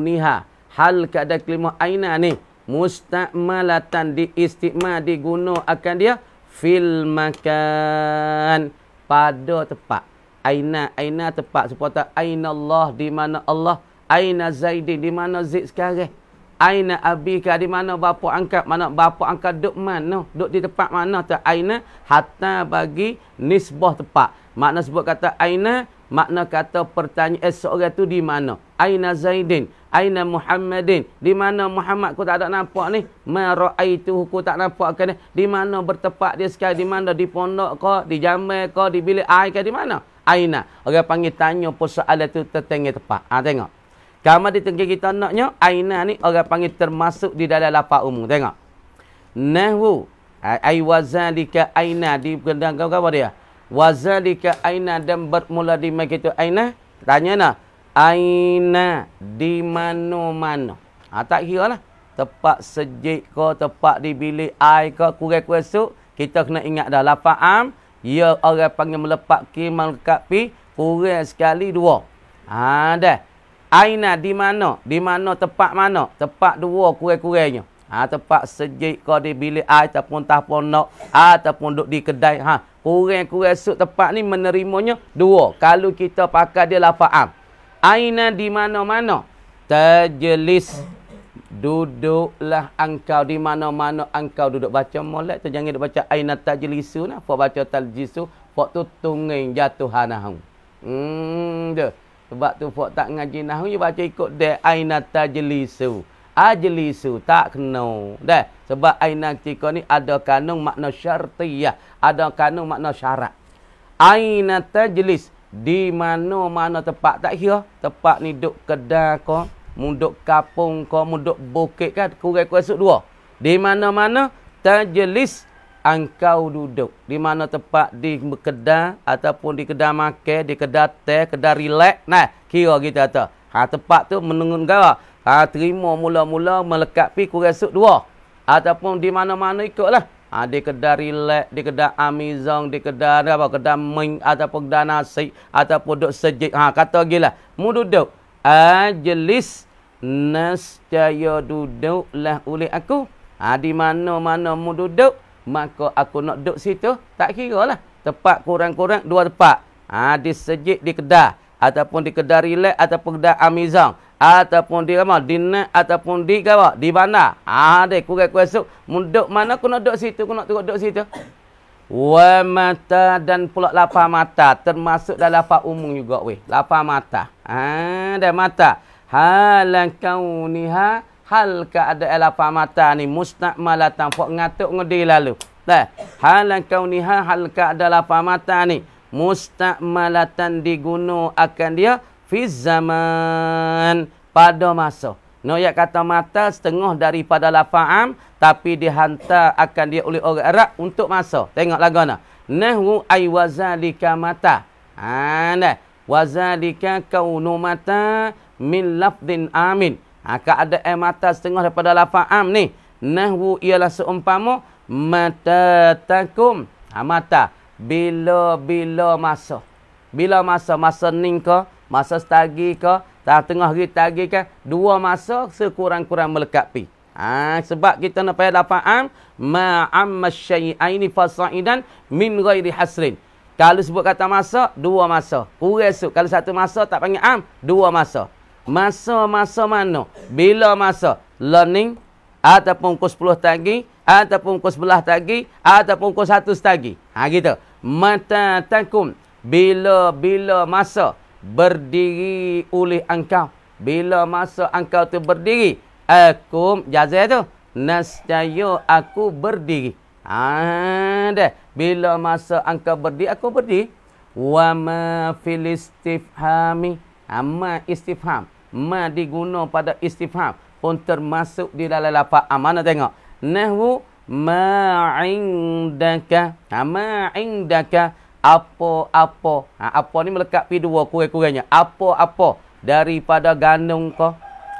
niha, Hal kada kelima aina ni mustakmalatan diistikmal diguno akan dia fil makan pada tempat aina aina tempat sepatutnya aina Allah di mana Allah aina Zaid di mana Zaid sekarang aina abi ka di mana bapa angkat mana bapa angkat duk mana duk di tempat mana tu aina hatta bagi nisbah tempat makna sebut kata aina makna kata pertanyaan eh, seorang tu di mana aina zaidin aina muhammadin di mana muhammad ku tak ada nampak ni maraitu ku tak nampak kan di mana bertepat dia sekali di mana di pondok ke di jamai ke di bilik air ke di mana aina orang panggil tanya persoalan tu tertinggi tepat ha tengok kama di tengah kita naknya aina ni orang panggil termasuk di dalam lapak umum tengok nahwu ai wazalika aina di kedang kau apa dia wazalika aina dan bermula di mai kita aina tanya nak aina di mana-mana. Ha, tak kira lah. Tempat sejik ke, tempat di bilik air ke, kurang-kurang su, kita kena ingat dah. Lapa am, ia ya, orang panggil melepak ke malkat pi, kurang sekali dua. Ha, dah. Aina di mana? Di mana tempat mana? Tempat dua kurang-kurangnya. Ha, tempat sejik ke di bilik air ataupun tapon nak, ha, ataupun duduk di kedai. Ha, kurang-kurang su tempat ni menerimanya dua. Kalau kita pakai dia lapa am aina di mana-mana tajlis duduklah engkau di mana-mana engkau duduk baca molek tu jangan duduk baca aina tajlisu nah pok baca taljisu pok tu tungeng jatuh hanahu hmm tu sebab tu pok tak ngaji nahu you baca ikut de aina tajlisu ajlisu tak kena dah sebab aina tika ni ada kanung makna syartiyah ada kanung makna syarat aina tajlisu di mana-mana tempat tak kira tempat ni duduk kedai ke munduk kapung ke munduk bukit kan kurang kurang esok dua di mana-mana tajlis engkau duduk di mana tempat di kedai ataupun di kedai makan di kedai teh kedai relax nah kira kita tu ha tempat tu menunggu gara ha terima mula-mula melekat pi kurang sok dua ataupun di mana-mana ikutlah ha, di kedai rilek, di kedai amizong, di kedai apa, kedai ming ataupun kedai nasi ataupun duduk sejik. Ha, kata gila, mu duduk. Ajlis nascaya duduklah oleh aku. Ha, di mana-mana mu duduk, maka aku nak duduk situ. Tak kira lah. Tepat kurang-kurang dua tepat. Ha, di sejik, di kedai. Ataupun di kedai rilek ataupun kedai amizong ataupun di rumah dinner ataupun di gawak di bandar ah ha, dek kurang kuasa munduk mana kena duduk situ kena turut duduk situ wa mata dan pula lapar mata termasuk dalam lapar umum juga weh lapar mata ha ada mata halan kauniha hal ke ada lapar mata ni mustakmalatan fok ngatuk ngedi lalu dah halan kauniha hal ke ada lapar mata ni mustakmalatan diguno akan dia Fiz zaman pada masa. Noyak kata mata setengah daripada lafa'am tapi dihantar akan dia oleh orang Arab untuk masa. Tengok lagu nah. Nahwu ay wazalika mata. Ha nah. Wazalika kaunu mata min lafdin amin. Ha ada eh mata setengah daripada lafa'am ni. Nahwu ialah seumpama mata takum. Ha mata. Bila-bila masa. Bila masa. Masa ning ke? Masa setagi ke, tengah hari setagi ke, dua masa sekurang-kurang melekapi. Ha, sebab kita nak payah dapatkan, ma'amma syai'aini fasa'idan min ghairi hasrin. Kalau sebut kata masa, dua masa. Kuresuk. Kalau satu masa, tak panggil am, dua masa. Masa-masa mana? Bila masa? Learning, ataupun kos 10 tagi, ataupun kos 11 tagi, ataupun kos 1 tagi. Ha, gitu. Mata takum. Bila-bila masa berdiri oleh engkau bila masa engkau tu berdiri aku jazai tu nescaya aku berdiri ha deh bila masa engkau berdiri aku berdiri wa ma fil istifhami amma ha, istifham ma diguna pada istifham pun termasuk di dalam lafaz amanah tengok nahwu ma indaka ha, ma indaka apa apa ha, apa ni melekat pi dua kurang-kurangnya apa apa daripada gandum ke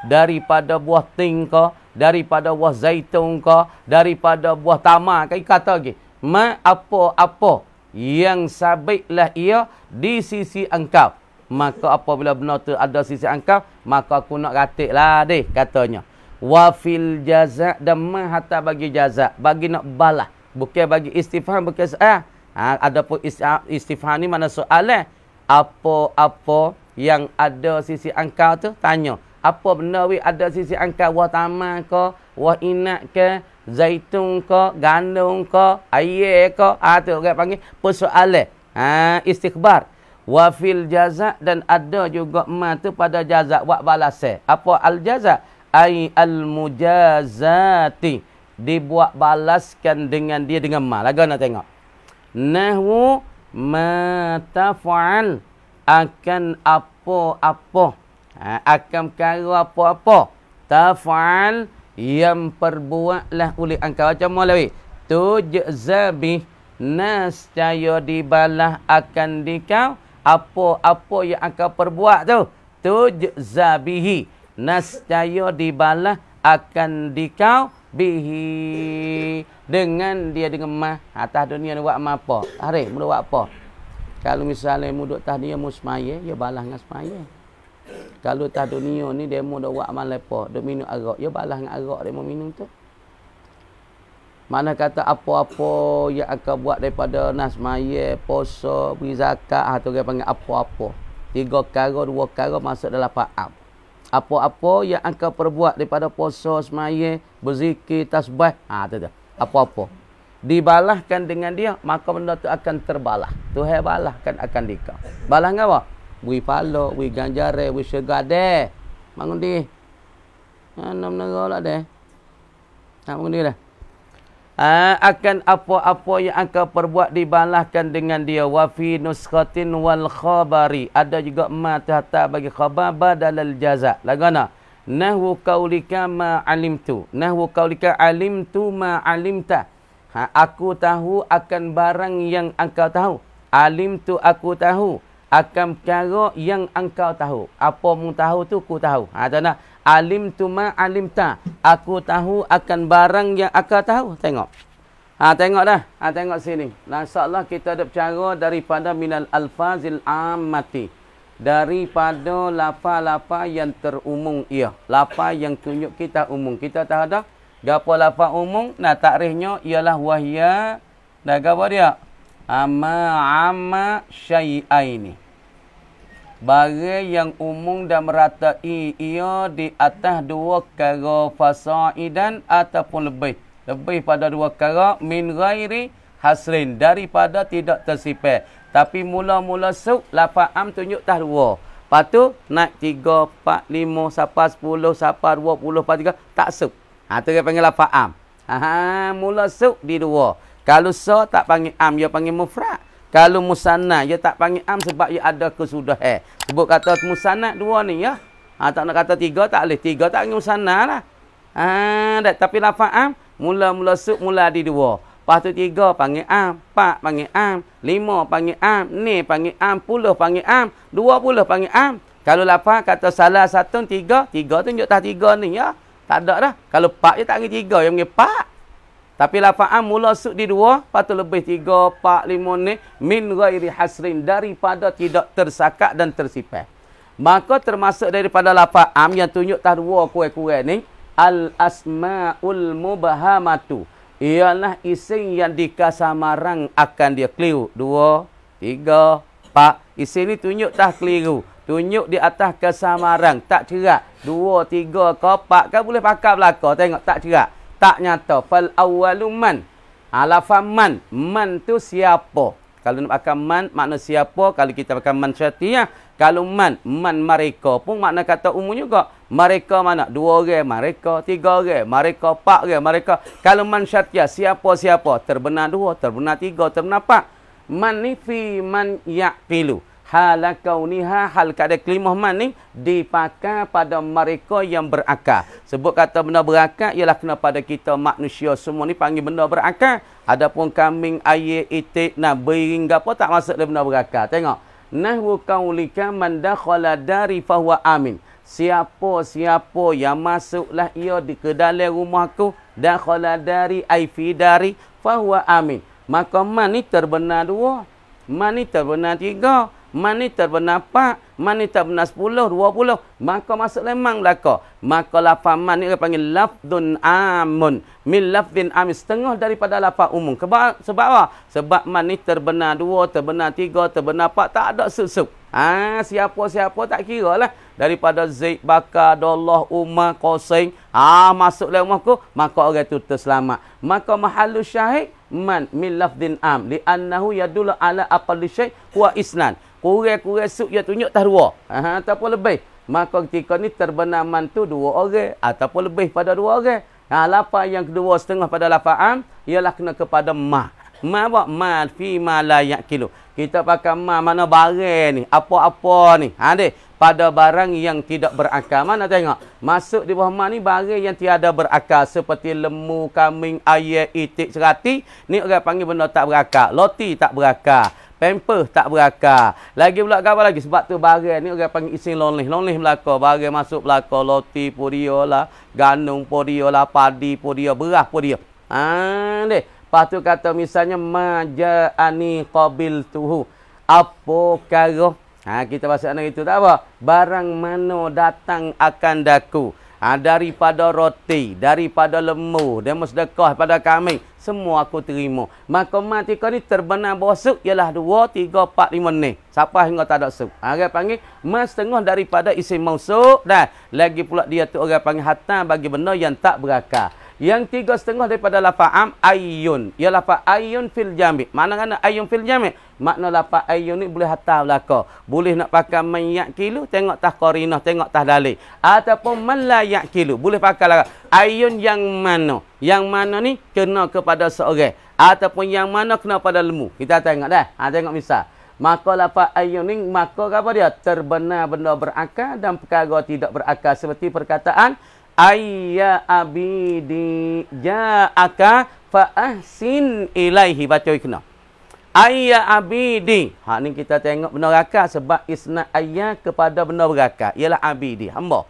daripada buah ting ke daripada buah zaitun ke daripada buah tama. kai kata lagi ma apa apa yang sabiklah ia di sisi engkau maka apabila benar tu ada sisi engkau maka aku nak ratiklah deh katanya wa fil jazaa dan ma hatta bagi jazaa bagi nak balas bukan bagi istifham bukan ah Ha, adapun ah, istighfar ni mana soalan apa-apa yang ada sisi angka tu tanya apa benda we ada sisi angka wah taman ke wah inak ke zaitun ke gandum ke ayek ke ha, tu orang panggil persoalan ha, ah, istighbar wafil fil jazak dan ada juga ma tu pada jazak wa eh apa al jazak ay al mujazati dibuat balaskan dengan dia dengan ma lagu nak tengok Nahu ma taf'al akan apa-apa. Ha, akan perkara apa-apa. Taf'al yang perbuatlah oleh engkau. Macam mana lagi? Tujzabi nascaya dibalah akan dikau. Apa-apa yang engkau perbuat tu. Tujzabihi nascaya dibalah akan dikau. Bihi dengan dia dengan mah atas dunia dia buat apa hari mula buat apa kalau misalnya muduk tah dia musmaye ya balas dengan semaye kalau tah dunia ni dia mau dak buat amal apa dak minum arak ya balas dengan arak dia mau minum tu mana kata apa-apa yang akan buat daripada nasmaye poso bagi zakat atau ha, dia panggil apa-apa tiga perkara dua perkara masuk dalam faam apa-apa yang akan perbuat daripada poso semaya berzikir tasbih ha tu dah apa-apa dibalahkan dengan dia maka benda tu akan terbalah Tuhan balahkan akan dikau balah ngapa bui pala bui ganjare bui segade mangun di ha, enam negara lah deh ha, tak mangun lah. ha, akan apa-apa yang akan perbuat dibalahkan dengan dia wa fi nuskhatin wal khabari ada juga mat hatta bagi khabar badal al jazaa lagana nahwu qaulika ma alimtu nahwu qaulika alimtu ma alimta ha, aku tahu akan barang yang engkau tahu alimtu aku tahu akan perkara yang engkau tahu apa mu tahu tu ku tahu ha tanda alimtu ma alimta aku tahu akan barang yang engkau tahu tengok ha tengok dah ha tengok sini nah, insyaallah kita ada percara daripada minal alfazil ammati daripada lapa-lapa yang terumum, ia. lapa yang tunjuk kita umum. Kita tak ada. Gapa lapa umum? Nah, takrihnya ialah wahya. Dan gapa dia? Amma amma syai'aini. Bagi yang umum dan meratai ia di atas dua kara fasaidan ataupun lebih. Lebih pada dua kara. Min ghairi hasrin daripada tidak tersipai tapi mula-mula sub lapan am tunjuk tah dua Patu tu naik tiga empat lima sapa sepuluh sapa dua puluh empat tiga tak sub. ha, tu dia panggil lapan am ha, mula sub di dua kalau so tak panggil am dia panggil mufrad kalau musanna dia tak panggil am sebab dia ada kesudah eh. sebut kata musanna dua ni ya ha, tak nak kata tiga tak boleh tiga tak panggil musanna lah ha, tapi lapan am mula-mula sub mula di dua Lepas tu tiga panggil am, empat panggil am, lima panggil am, ni panggil am, puluh panggil am, dua puluh panggil am. Kalau lapan kata salah satu, tiga, tiga tu tunjuk tak tiga ni ya. Tak ada dah. Kalau pak je tak ya, panggil tiga, yang panggil pak. Tapi lapan am mula sub di dua, lepas tu lebih tiga, Pak lima ni. Min ghairi hasrin daripada tidak tersakat dan tersipai. Maka termasuk daripada lapan am yang tunjuk tah dua kuih-kuih ni. Al-asma'ul mubahamatu. Al-asma'ul mubahamatu ialah isin yang dikasamarang akan dia keliru. Dua, tiga, empat. Isin ni tunjuk tak keliru. Tunjuk di atas kesamarang. Tak cerak. Dua, tiga, empat. Kan boleh pakai belakang. Tengok. Tak cerak. Tak nyata. Fal awalu man. Alafan man. Man tu siapa. Kalau nak pakai man, makna siapa. Kalau kita pakai man syati, kalau man, man mereka pun makna kata umum juga. Mereka mana? Dua orang mereka, tiga orang mereka, empat orang mereka. Kalau man syatia, siapa-siapa? Terbenar dua, terbenar tiga, terbenar empat. Man ni fi man ya'filu. Halakau niha hal kada kelimah man ni dipakai pada mereka yang berakal. Sebut kata benda berakal ialah kena pada kita manusia semua ni panggil benda berakal. Adapun kambing, air, itik, nah, beringga apa tak masuk dalam benda berakal. Tengok nahwu kaulika man dakhala dari fahuwa amin siapa-siapa yang masuklah ia di ke dalam rumahku dakhala dari aifi dari fahuwa amin maka mani terbenar dua mani terbenar tiga Mani terbenar empat, mani terbenar sepuluh, dua puluh. Maka masuk lemang belakang. Maka lafah man ni panggil lafdun amun. Min lafdin amin. Setengah daripada lafah umum. Kebab, sebab apa? Sebab man terbenar dua, terbenar tiga, terbenar empat. Tak ada sub ah ha, Siapa-siapa tak kira lah. Daripada Zaid, Bakar, Dolah, Umar, Qoseng. Ah, ha, masuk lemah ku. Maka orang tu terselamat. Maka mahalus syahid man min lafdin am. Li'annahu yadullah ala aqal syahid huwa isnan kurang-kurang sup dia tunjuk tah dua. Ha, ataupun lebih. Maka ketika ni terbenaman tu dua orang. Ataupun lebih pada dua orang. Ha, lapan yang kedua setengah pada lapan am. Ialah kena kepada ma. Ma apa? Ma fi ma layak kilo. Kita pakai ma mana barang ni. Apa-apa ni. Ha, dek. Pada barang yang tidak berakal. Mana tengok? Masuk di bawah mana ni barang yang tiada berakal. Seperti lemu, kambing, ayat, itik, serati Ni orang panggil benda tak berakal. Loti tak berakal. Pampers tak berakar. Lagi pula kabar lagi sebab tu barang ni orang panggil isin lonlih. Lonlih belaka. Barang masuk belaka. Loti podio lah. Ganung podio lah. Padi podio. Berah podio. Ah, ha, deh. Lepas tu kata misalnya. Maja'ani qabil tuhu. apa karo. Ha, kita bahasa anak itu tak apa. Barang mana datang akan daku ha, daripada roti, daripada lembur, dan sedekah pada kami, semua aku terima. Maka mati kau ni terbenam bawah ialah 2, 3, 4, 5 ni. Siapa hingga tak ada sup. Ha, ah, orang panggil mas setengah daripada isi mausuk Dah lagi pula dia tu orang panggil hatan bagi benda yang tak berakal. Yang tiga setengah daripada lafaz am ayun. Ya lapa ayun fil jami. Mana kan ayun fil jami? Makna lafaz ayun ni boleh hatar belaka. Boleh nak pakai mayak kilu tengok tah qarinah, tengok tah dalil. Ataupun melayak kilu boleh pakai lah. Ayun yang mana? Yang mana ni kena kepada seorang ataupun yang mana kena pada lemu. Kita tengok dah. Ha tengok misal. Maka lafaz ayun ni maka apa dia? Terbenar benda berakal dan perkara tidak berakal seperti perkataan ayya abidi ja'aka fa ahsin ilaihi baca ikna ayya abidi ha ni kita tengok benar akal sebab isna ayya kepada benda berakal ialah abidi hamba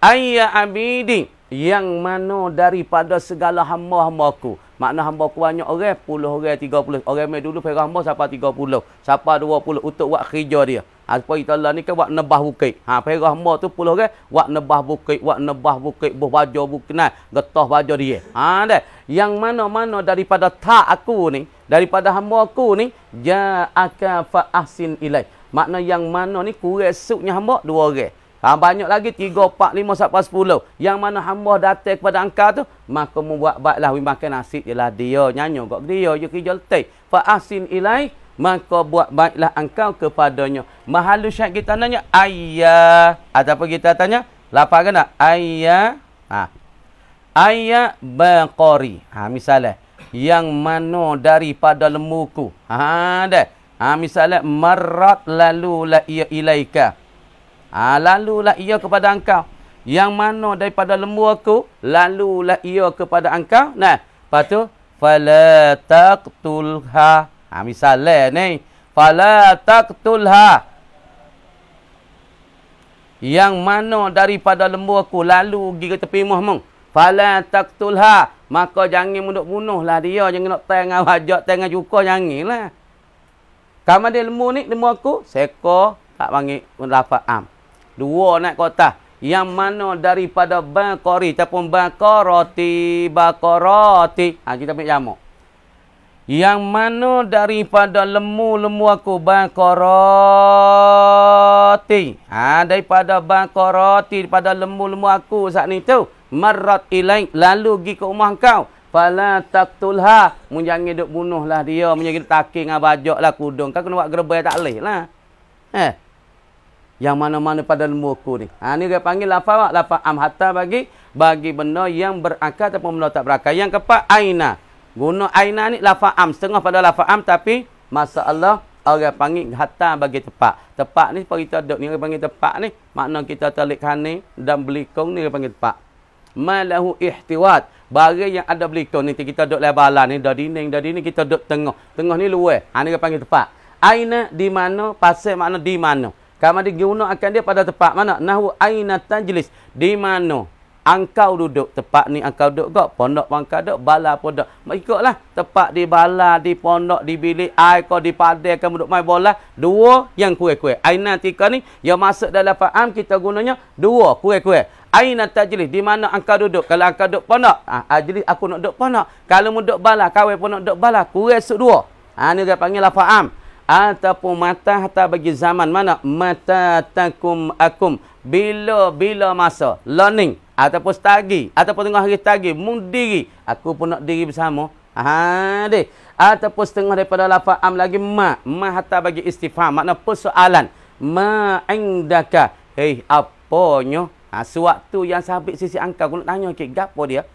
ayya abidi yang mana daripada segala hamba-hambaku makna hamba ku banyak orang puluh orang 30 orang mai dulu pergi hamba siapa 30 siapa 20 untuk buat kerja dia apa ha, kita Allah ni kan buat nebah bukit. Ha perah ma tu puluh kan buat nebah bukit, buat nebah bukit, buh baja bukit getah baja dia. Ha dah. Yang mana-mana daripada tak aku ni, daripada hamba aku ni ja aka fa ahsin ilai. Makna yang mana ni kurang suknya hamba dua orang. Ha, banyak lagi 3, 4, 5, sampai 10. Yang mana hamba datang kepada angka tu, maka membuat baiklah. Makan nasi ialah dia. Nyanyo kot dia. Dia kerja letih. Fa'asin ilai maka buat baiklah engkau kepadanya. Mahalu syak kita tanya ayah apa kita tanya lapar ke Ayah. Ha. Ayah baqari. Ha misalnya yang mana daripada lembuku? Ha ada. Ha misalnya marat lalu la ia ilaika. Ha lalu la ia kepada engkau. Yang mana daripada lembu aku lalu la ia kepada engkau? Nah, patu fala taqtulha. Ha, misalnya ni. Fala tak taktulha. Yang mana daripada lembu aku lalu pergi tepi muhmung. Fala tak taktulha. Maka jangan bunuh lah dia. Jangan nak tengah wajak, tengah cukur, jangan lah. Kamu ada lembu ni, lembu aku. Seko, tak panggil, lafak am. Dua nak kota. Yang mana daripada bakori ataupun bakoroti, bakoroti. Ha, kita ambil jamuk yang mana daripada lemu-lemu aku bakarati ha daripada bakarati daripada lemu-lemu aku saat ni tu marat ilai lalu gi ke rumah kau fala taqtulha mun jangan duk lah dia mun jangan taking ngan ah, bajaklah kudung kau kena buat gerbai tak leh lah eh yang mana-mana pada lemu aku ni ha ni dia panggil lafaz lafaz am bagi bagi benda yang berakal ataupun benda tak berakal yang keempat aina Guna aina ni lafa am. Setengah pada lafa am tapi masalah orang panggil hatta bagi tepak. Tepak ni kita dok ni orang panggil tepak ni. Makna kita telik kane dan belikong ni orang panggil tepak. Malahu ihtiwat. Barang yang ada belikong ni kita dok lebalan ni. Dah dinding, dah dinding kita dok tengah. Tengah ni luar. Ha ni orang panggil tepak. Aina di mana, pasir makna di mana. Kamu akan dia pada tempat mana? Nahu aina tajlis. Di mana? Angkau duduk tempat ni angkau duduk gak pondok pangkau duduk bala pondok. Mak ikutlah tempat di bala di pondok di bilik ai ko di padai kan duduk main bola dua yang kue-kue. Aina tika ni yang masuk dalam faam kita gunanya dua kue-kue. Aina tajlis di mana angkau duduk kalau angkau duduk pondok ah ha, ajlis aku nak duduk pondok. Kalau mu duduk bala kawe pondok duduk bala kue sud dua. Ah ha, ni dia panggil lafaham ataupun mata harta bagi zaman mana mata takum akum bila-bila masa learning ataupun tagi ataupun tengah hari tagi mundiri aku pun nak diri bersama ha deh ataupun setengah daripada lafaz am lagi ma ma harta bagi istifham makna persoalan ma indaka hei apanya ha sewaktu yang sabit sisi angka aku nak tanya ke gapo dia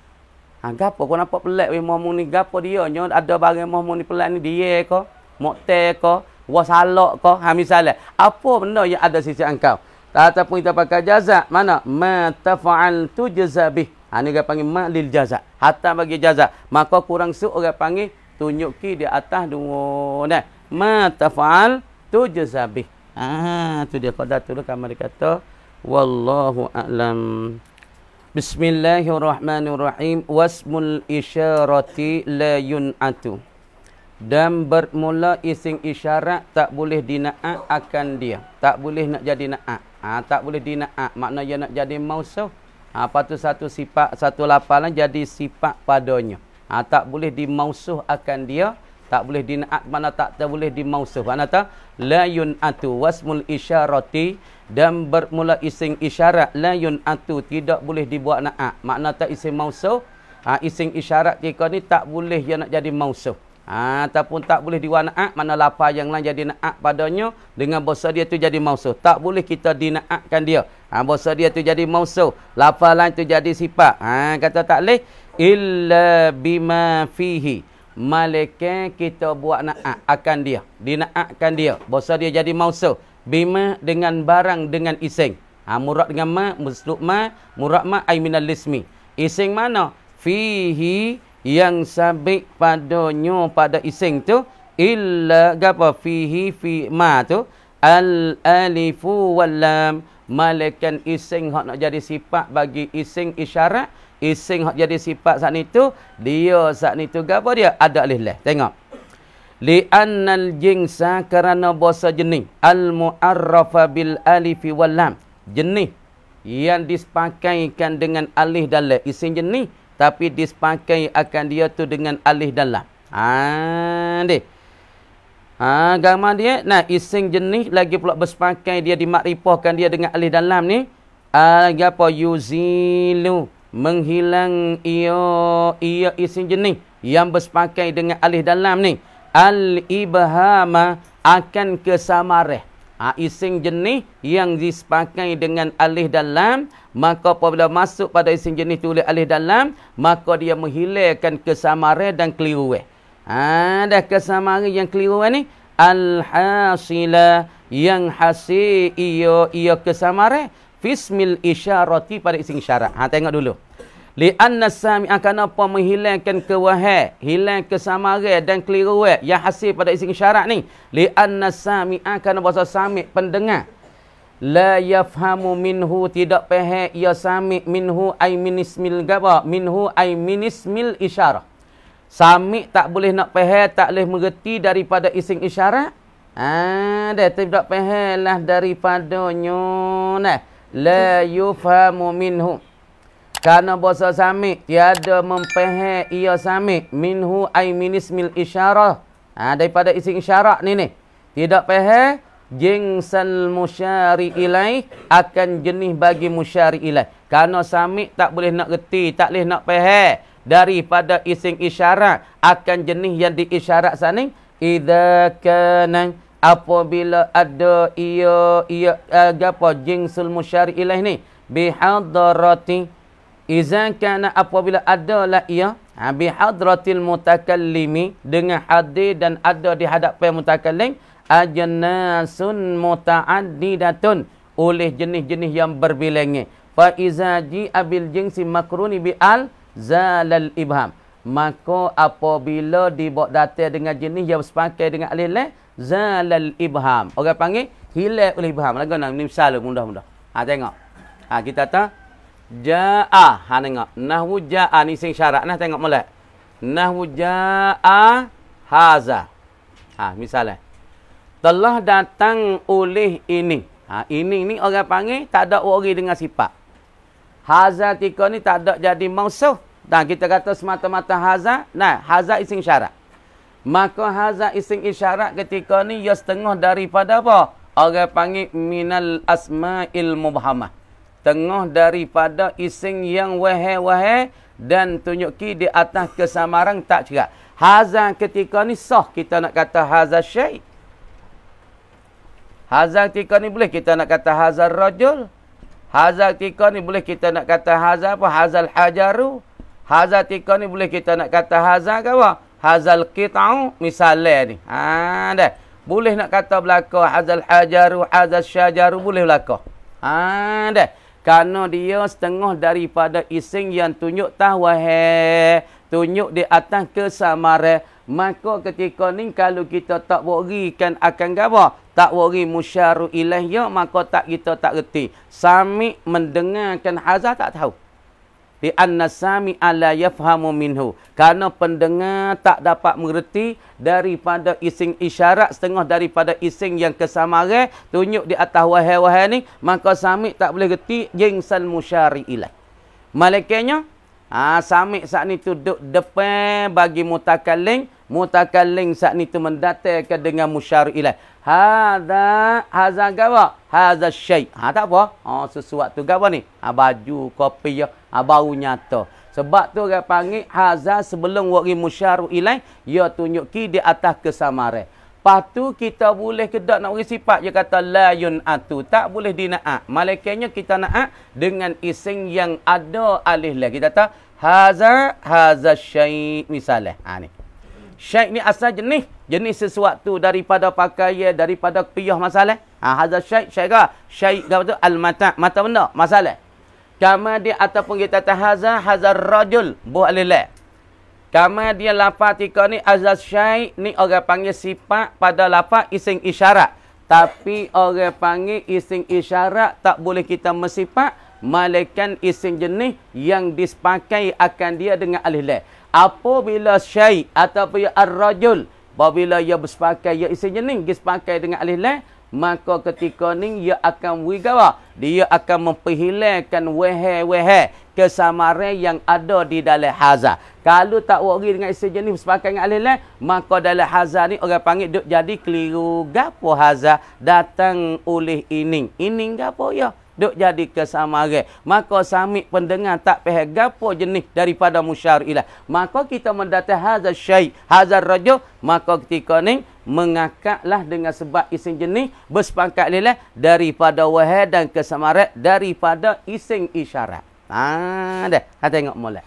ha gapo kau nampak pelik weh momong ni gapo dia nyo ada barang momong ni pelak ni dia ko. Mu'tel ke Wasalak ke ha, Misalnya Apa benda yang ada sisi engkau pun kita pakai jazak Mana Ma tafa'al tu jazabih ha, Ini orang panggil lil jazak Hatta bagi jazak Maka kurang suk orang panggil Tunjuki di atas dua nah. Ma tafa'al tu jazabih Ah, ha, tu dia kau datu lah kamar kata Wallahu a'lam Bismillahirrahmanirrahim wasmul isyarati la yun'atu dan bermula ising isyarat tak boleh dina'at akan dia tak boleh nak jadi na'at ha, tak boleh dina'at maknanya nak jadi mausuh ha, apa tu satu sifat satu lapalan jadi sifat padanya ha, tak boleh dimausuh akan dia tak boleh dina'at mana tak, tak boleh dimausuh mana tak la yun'atu wasmul isyarati dan bermula ising isyarat la yun'atu tidak boleh dibuat na'at makna tak isim mausuh ha, ising isyarat jika ni tak boleh yang nak jadi mausuh Ha, ataupun tak boleh diwana'at mana lapar yang lain jadi na'at padanya dengan bahasa dia tu jadi mausuh. Tak boleh kita dina'atkan dia. Ha, bahasa dia tu jadi mausuh. Lapar lain tu jadi sifat. Ha, kata tak boleh. Illa bima fihi. Malaikan kita buat na'at akan dia. Dina'atkan dia. Bahasa dia jadi mausuh. Bima dengan barang dengan iseng. Ha, murad dengan ma, muslub ma, murad ma, ay minal lismi. Iseng mana? Fihi yang sabik padonyo pada ising tu illa gapo fihi fi ma tu al alifu wal lam malakan iseng hak nak jadi sifat bagi ising isyarat ising hak jadi sifat saat ni tu dia saat ni tu gapo dia ada alif lah tengok li annal jinsa kerana bahasa jenis al muarrafa bil alifi wal lam jenis yang dispakaikan dengan alif dan lam iseng jenis tapi dispakai akan dia tu dengan alih dan lam. Ha ni. Ha agama dia nah ising jenis lagi pula bersepakai dia dimakrifahkan dia dengan alih dan lam ni ah, lagi apa yuzilu menghilang ia ia ising jenis yang bersepakai dengan alih dan lam ni al ibhama akan kesamareh ha, Ising jenis yang dipakai dengan alih dalam Maka apabila masuk pada ising jenis tulis alih dalam Maka dia menghilangkan kesamare dan keliru eh. ha, Dah kesamare yang keliru eh ni Alhasilah yang hasil iyo iyo kesamare Fismil isyarati pada ising syarat ha, Tengok dulu li anna sami'a ah, kana apa menghilangkan kewahai hilang kesamaran dan keliru eh? yang hasil pada isi syarat ni li anna sami'a ah, kana bahasa sami' pendengar la yafhamu minhu tidak pehe ia sami' minhu ai min ismil gaba minhu ai min ismil isyarah sami' tak boleh nak pehe, tak boleh mengerti daripada isi isyarat ah dah tidak pehe lah daripadanya nah la yufhamu minhu Karena bahasa sami tiada mempehe ia sami minhu ai minismil isyarah. Ha, daripada isi isyarah ni ni. Tidak pehe jengsal musyari ilai akan jenis bagi musyari ilai. Karena sami tak boleh nak reti, tak boleh nak pehe daripada isi isyarah akan jenis yang diisyarat sani. Iza kanan apabila ada ia, ia, apa, jengsal musyari ilai ni. Bihadarati. Bihadarati izan kana apabila adalah ia ha, bi hadratil mutakallimi dengan hadir dan ada di hadapan mutakallim ajnasun muta'addidatun oleh jenis-jenis yang berbilangan fa iza ji abil jinsi makruni bi al zalal ibham maka apabila dibuat data dengan jenis yang sepakai dengan alil zalal ibham orang panggil hilal ibham lagu nak ni lah, mudah-mudah ha tengok ha kita tahu Ja'a. Ha tengok. nahu ja'a ni sing syarat. Nah tengok molek. nahu ja'a haza. Ha misalnya. Telah datang oleh ini. Ha ini ni orang panggil tak ada ori dengan sifat. Haza tika ni tak ada jadi mausuf. Dan kita kata semata-mata haza. Nah, haza ising syarat. Maka haza ising isyarat ketika ni ia ya setengah daripada apa? Orang panggil minal asma'il mubhamah tengah daripada ising yang wahai-wahai dan tunjuk tunjuki di atas kesamaran tak cerak. Hazan ketika ni sah kita nak kata hazan syait. Hazan ketika ni boleh kita nak kata hazan rajul. Hazan ketika ni boleh kita nak kata hazan apa? Hazal hajaru. Hazan ketika ni boleh kita nak kata hazan ke apa? Hazal kitau misalnya ni. Ha dah. Boleh nak kata belaka hazal hajaru, hazal syajaru boleh belaka. Ha dah. Kerana dia setengah daripada ising yang tunjuk tahwahe. Tunjuk di atas kesamare. Maka ketika ni kalau kita tak kan akan gawa. Tak beri musyaru ilahya. Maka tak kita tak reti. Sami mendengarkan hazah tak tahu. Di an-nasami la yafhamu minhu kerana pendengar tak dapat mengerti daripada ising isyarat setengah daripada ising yang kesamaran tunjuk di atas wahai-wahai ni maka sami tak boleh reti jinsal musyari ilai malaikatnya ah ha, sami saat ni duduk depan bagi mutakallim mutakallim saat ni tu mendatangkan dengan musyari ilai hadza hadza gawa hadza syai ha tak apa Oh sesuatu gawa ni ha baju kopi ya ha, ah, baru nyata. Sebab tu orang panggil haza sebelum wakil musyaru ilai ia tunjuk ki di atas kesamare. Patu kita boleh kedak nak bagi sifat dia kata layun atu tak boleh dinaat. Malaikatnya kita naat dengan iseng yang ada alih lah. Kita tahu haza haza syai misalnya. Ha, ni. Syai ni asal jenis jenis sesuatu daripada pakaian daripada piyah masalah. Ha, haza syai syai ke? Syai ke apa tu? Al mata mata benda masalah. Kama dia ataupun kita kata haza hazar rajul buh alilah. Kama dia lafaz tika ni azaz syai ni orang panggil sifat pada lafaz ising isyarat. Tapi orang panggil ising isyarat tak boleh kita mensifat malaikat ising jenis yang dipakai akan dia dengan alilah. Apabila syai ataupun ya ar rajul bila ia bersepakai ia ising jenis dipakai dengan alilah maka ketika ni ia akan wigawa dia akan memperhilangkan wehe-wehe kesamaran yang ada di dalam hazar kalau tak wari dengan isi jenis sepakat dengan alih maka dalam hazar ni orang panggil duk jadi keliru gapo hazar datang oleh ining ining gapo ya duk jadi kesamaran maka sami pendengar tak faham gapo jenis daripada musyarilah maka kita mendatang haza syaikh haza rajul maka ketika ni mengakaklah dengan sebab ising jenis bersepakat lelah daripada wahai dan kesamaran daripada ising isyarat ah ha, dah ha tengok mula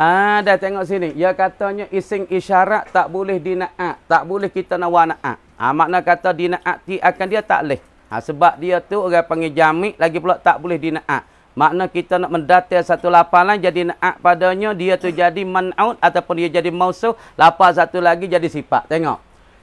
ha, ada ah, tengok sini ya katanya ising isyarat tak boleh dinaat tak boleh kita nawa naat ah ha, makna kata dinaat ti akan dia tak leh Ha, sebab dia tu orang panggil jamik lagi pula tak boleh dina'at. Makna kita nak mendata satu lapalan jadi na'at padanya dia tu jadi man'ut ataupun dia jadi mausuh. Lapar satu lagi jadi sifat. Tengok.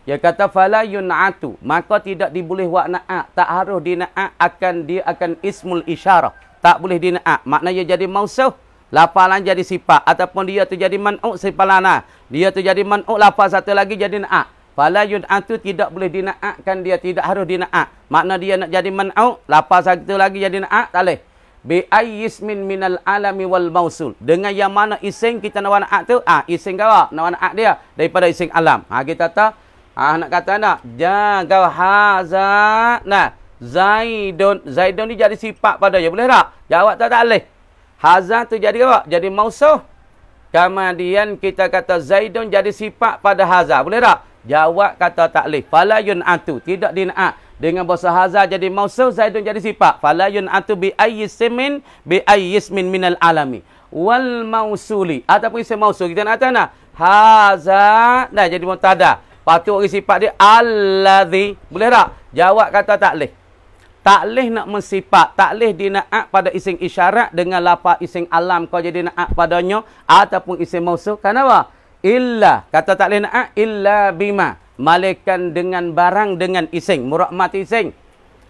Dia kata fala yun'atu. Maka tidak diboleh buat na'at. Tak harus dina'at akan dia akan ismul isyarah. Tak boleh dina'at. Makna dia jadi mausuh. Lapalan jadi sifat. Ataupun dia tu jadi man'uk sifalana. Dia tu jadi man'uk lapal satu lagi jadi na'ak. Fala yud'atu tidak boleh dinaakkan, dia. Tidak harus dinaak. Makna dia nak jadi man'au. Lapar satu lagi jadi naak, Tak boleh. Bi'ai yismin minal alami wal mausul. Dengan yang mana iseng kita nak na'at tu. Ah, ha, iseng kau lah. Nak na'at dia. Daripada iseng alam. Ha, kita tahu. Ha, nak kata nak. Jagal haza, Nah. Zaidun. Zaidun ni jadi sifat pada dia. Boleh tak? Jawab tak? Tak boleh. Hazat tu jadi apa? Jadi mausul. Kemudian kita kata Zaidun jadi sifat pada haza? Boleh tak? Jawab kata taklif. Falayun atu. Tidak dina'at. Dengan bahasa Hazar jadi mausul, Zaidun jadi sifat. Falayun atu bi ayyisimin bi ayyismin minal alami. Wal mausuli. Ataupun isi mausul. Kita nak tanya. Hazar. Dah jadi muntada. Patut orang sifat dia. Alladhi. Boleh tak? Jawab kata taklif. Taklif nak mensifat. Taklif dina'at pada ising isyarat. Dengan lapar ising alam. Kau jadi na'at padanya. Ataupun isim mausul. Kenapa? illa kata tak lain illa bima malaikan dengan barang dengan iseng murahmat ising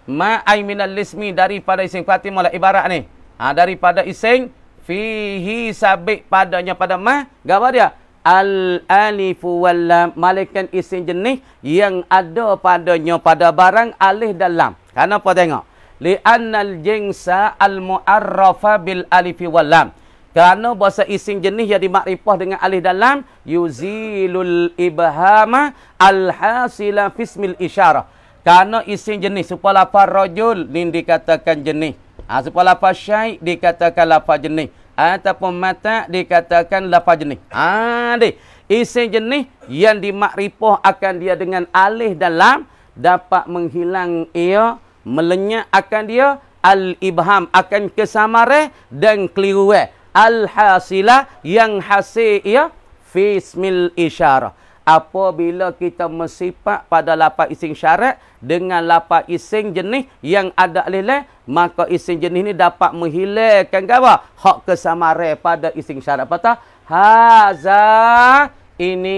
ma ai minal ismi daripada ising Fatimah lah ibarat ni ha, daripada ising fihi sabik padanya pada ma gambar dia al alif wal lam malaikan iseng jenis yang ada padanya pada barang alif dan lam kenapa tengok li annal jinsa al muarrafa bil alif wal lam kerana bahasa isim jenis yang dimakrifah dengan alih dalam yuzilul ibhama alhasila fismil isyarah. Kerana isim jenis supaya lafaz rajul ni dikatakan jenis. Ah ha, supaya lafaz syaikh dikatakan lafaz jenis. Ataupun mata dikatakan lafaz jenis. Ah ha, isim jenis yang dimakrifah akan dia dengan alih dalam dapat menghilang ia melenyap akan dia al ibham akan kesamaran dan keliruan. Al-hasilah yang hasil ia Fismil isyarah Apabila kita mensifat pada lapar ising syarat Dengan lapar ising jenis yang ada lele Maka ising jenis ini dapat menghilangkan gawa Hak kesamare pada ising syarat Apa tak? Haza ini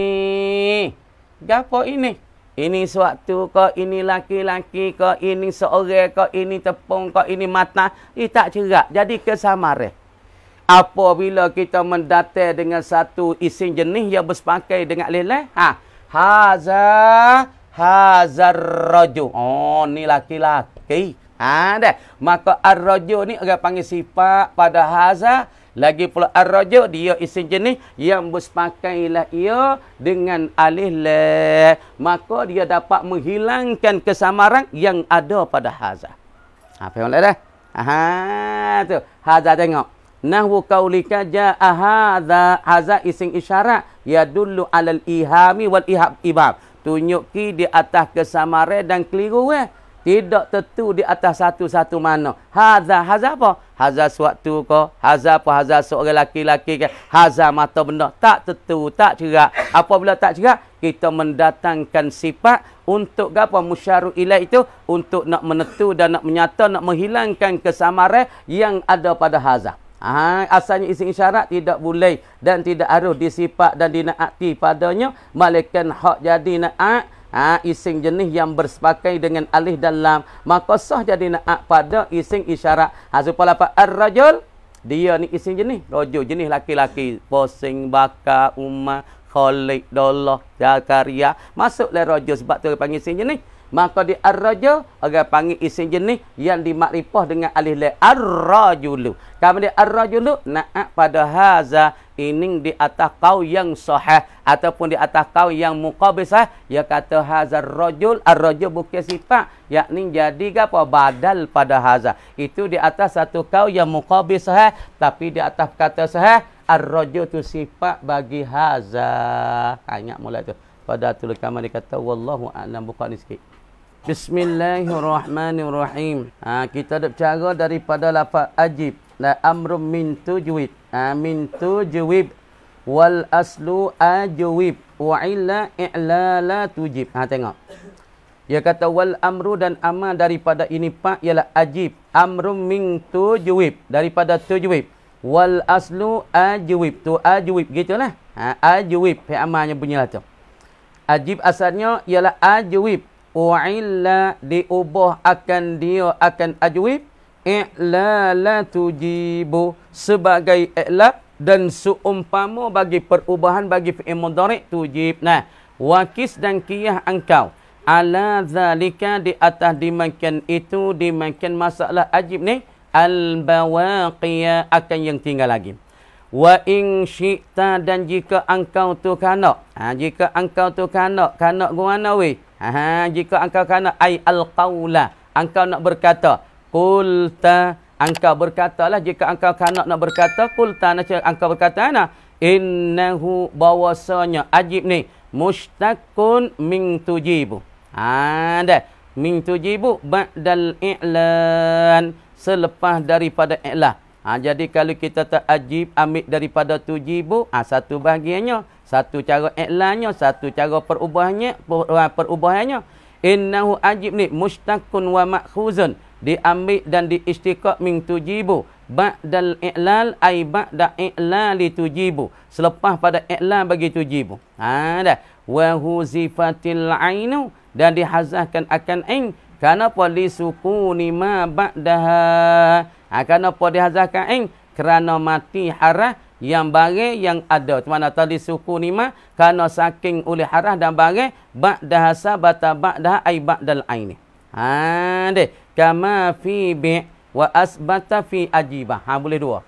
Gapa ini? Ini suatu ke, ini laki-laki ke, ini seorang ke, ini tepung ke, ini mata. Ini tak cerak. Jadi kesamare apabila kita mendate dengan satu isim jenis yang bersepakai dengan lelai eh? ha haza hazar rojo. oh ni laki laki ha dah maka ar raju ni orang panggil sifat pada haza lagi pula ar raju dia isim jenis yang bersepakai lah ia dengan alih le maka dia dapat menghilangkan kesamaran yang ada pada haza ha faham tak dah ha tu haza tengok Nahwu kaulika ja'a hadza hadza ising isyarat dulu alal ihami wal ihab ibab. ki di atas kesamaran dan keliru eh. Tidak tentu di atas satu-satu mana. Hadza hadza apa? Hadza suatu ko. Hadza apa? Hadza seorang lelaki-lelaki ke? Hadza mata benda. Tak tentu, tak cerak. bila tak cerak, kita mendatangkan sifat untuk apa musyaru ilai itu untuk nak menentu dan nak menyata nak menghilangkan kesamaran yang ada pada hazab. Ha, asalnya isi isyarat tidak boleh dan tidak harus disifat dan dinaati padanya. Malaikat hak jadi naat. Ha, ising jenis yang bersepakai dengan alih dalam. Maka sah jadi naat pada ising isyarat. Ha, supaya apa? Ar-rajul. Dia ni ising jenis. Rojo jenis laki-laki. Posing, bakar, umat, kholik, dolah, jakaria. Masuklah rojo sebab tu panggil ising jenis. Maka di ar-raja, orang panggil isim jenis yang dimakrifah dengan alih lain ar-rajulu. Kami di ar-rajulu, na'ak pada haza ini di atas kau yang sahih ataupun di atas kau yang muqabisah. Eh. Ya kata haza rajul, ar-rajul bukan sifat. Yakni jadi apa? Badal pada haza. Itu di atas satu kau yang muqabisah. Eh. Tapi di atas kata sahih, ar-rajul tu sifat bagi haza. Ha, ingat mulai tu. Pada tulis kamar dia kata, Wallahu'alam buka ni sikit. Bismillahirrahmanirrahim. Ha, kita ada bercara daripada lafaz ajib. La amrum min tujwib. Ha, min tujwib. Wal aslu ajwib. Wa illa i'la la tujib. Ha, tengok. Dia kata wal amru dan amal daripada ini pak ialah ajib. Amrum min tujwib. Daripada tujwib. Wal aslu ajwib. Tu ajwib. Gitulah. Ha, ajwib. Pihak amalnya bunyilah tu. Ajib asalnya ialah ajwib wa'illa diubah akan dia akan ajwib i'la la tujibu sebagai i'la dan seumpama bagi perubahan bagi fi'il mudhari tujib nah wakis dan kiyah engkau ala zalika di atas dimakan itu dimakan masalah ajib ni al bawaqiya akan yang tinggal lagi wa in syi'ta dan jika engkau tu kanak ha, jika engkau tu kanak kanak guna weh Aha, jika engkau kena ai al-qawla, engkau nak berkata, qulta, engkau berkatalah jika engkau kena nak berkata, qulta, engkau berkata ana innahu bawasanya ajib ni mustaqun min tujibu. Ada ha, min tujibu ba'dal i'lan selepas daripada i'lan. Ha, jadi kalau kita tak ajib ambil daripada tu jibu, ha, satu bahagiannya, satu cara iklannya, satu cara perubahannya, per, ha, perubahannya. Innahu ajib ni mustaqun wa makhuzun. Diambil dan diistiqat min tujibu. Ba'dal i'lal ay ba'da i'lali tujibu. Selepas pada i'lal bagi tujibu. Ha, dah. Wahu zifatil a'inu. Dan dihazahkan akan in. Kenapa li ma ba'daha akan ha, apa dihazah kain kerana mati harah yang bagai yang ada mana tadi suku ni mah kerana saking oleh harah dan bagai ba'dahasa bata ba'dah ai ba'dal ain ha de kama fi bi wa asbata fi ajibah ha boleh dua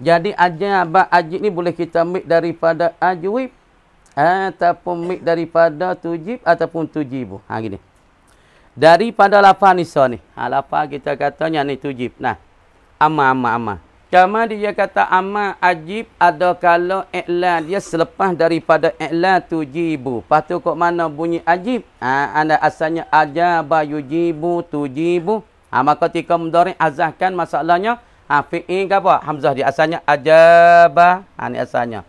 jadi ajab ajib ni boleh kita ambil daripada ajwib ataupun ambil daripada tujib ataupun tujibu ha gini daripada lafaz ni so ni ha lafaz kita katanya ni tujib nah amal amal amal kama dia kata amal ajib ada kala iklan dia selepas daripada iklan tujibu patu kok mana bunyi ajib ha, anda asalnya aja ajaba yujibu tujibu ha, maka ketika mudhari azahkan masalahnya ha, fi'i ke apa hamzah dia asalnya ajaba ha, ini asalnya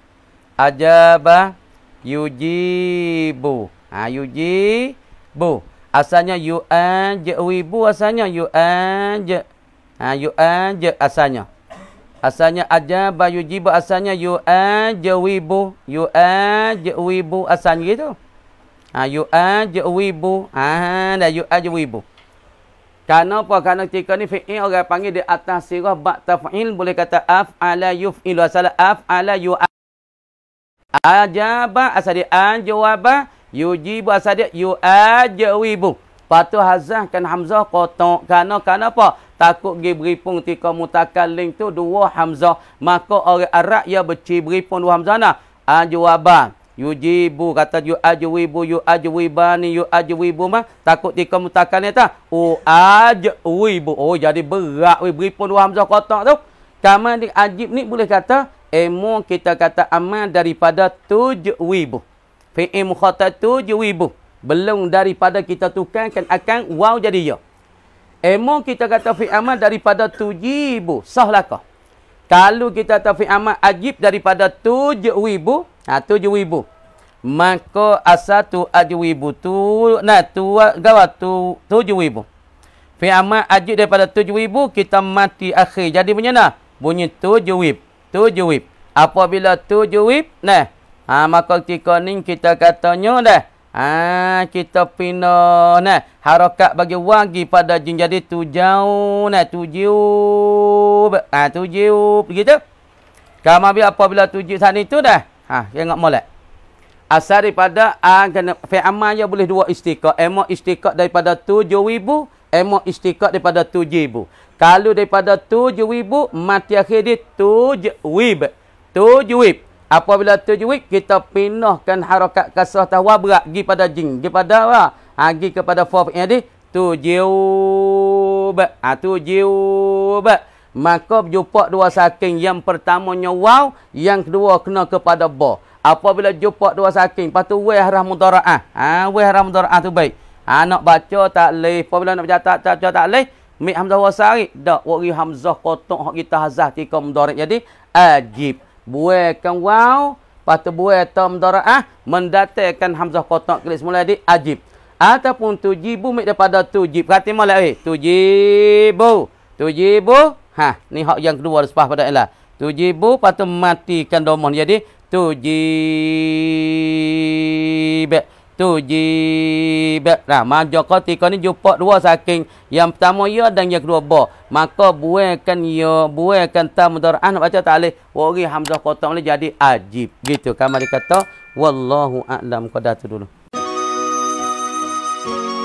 aja ajaba yujibu ha, yujibu asalnya yu'an asalnya yu'an Ha, yu'ajib asalnya. Asalnya ajabah yujibu asalnya yu'ajibu. Yu'ajibu asalnya gitu. Ha, yu'ajibu. Ha, dah yu'ajibu. Karena apa? Karena ketika ni fi'il orang panggil di atas sirah bak taf'il. Boleh kata af'ala yuf'ilu asalnya af'ala yu'ajibu. Ajabah asal dia anjawabah yujibu asal dia yu'ajibu. Lepas tu hazahkan hamzah kotak. Kerana, kerana apa? takut pergi beripung tika mutakan link tu dua hamzah maka orang Arab ya beci beripung dua hamzah nah ajwaban yujibu kata yu ajwibu yu ajwibani yu ajwibu mah takut tika mutakalim ta. u ajwibu oh jadi berat we beripung dua hamzah kotak tu kama di ajib ni boleh kata emo kita kata aman daripada tujwibu fi'im khata tujwibu belum daripada kita tukarkan akan wow jadi ya. Emo kita kata fi amal daripada tujibu. Sah lah Kalau kita kata fi amal ajib daripada tujuh ribu. Ha, tujuh ribu. Maka asal tu ajib Tu, nah, tu, gawat tu, tujuh ribu. Fi amal ajib daripada tujuh kita mati akhir. Jadi punya nah, bunyi tujuh ribu. Tujuh ribu. Apabila tujuh nah. Ha, maka ketika ni kita katanya dah. Ah kita pindah nah harakat bagi wangi pada jin jadi tu nah tujuh ah ha, tujuh begitu. Kamu bila apabila tujuh sana itu dah. Ha jangan molek. Asal daripada ah kena fi amal ya boleh dua istiqaq. Emo istiqaq daripada tujuh ribu, emo istiqaq daripada tujuh ribu. Kalau daripada tujuh ribu, mati akhir dia tujuh wib. Tujuh wib apabila tajwid kita pindahkan harakat kasrah tawa berat pergi pada jing, pergi pada apa ha pergi kepada fa yang di tujub ha tujub maka jumpa dua saking yang pertamanya waw yang kedua kena kepada ba apabila jumpa dua saking lepas tu wa harah mudaraah ha wa harah mudaraah tu baik ha nak baca tak leh apabila nak baca tak baca tak leh mik hamzah wasari dak wa hamzah qotok hak kita hazah tikam mudaraah jadi ajib buaikan waw lepas tu buaikan ta mudara'ah mendatangkan hamzah kotak kelip semula di ajib ataupun tujibu mik daripada tujib kata malak eh tujibu tujibu ha ni hak yang kedua sepah pada ilah tujibu lepas tu matikan domon jadi tujibu tujib. Nah, majok ketika ni jumpa dua saking. Yang pertama ya dan yang kedua ba. Maka buaikan ya, buaikan ta mudara'ah. Baca tak boleh. Wari Hamzah kotak ni jadi ajib. Gitu kan mari kata. Wallahu a'lam. Kau dah tu dulu.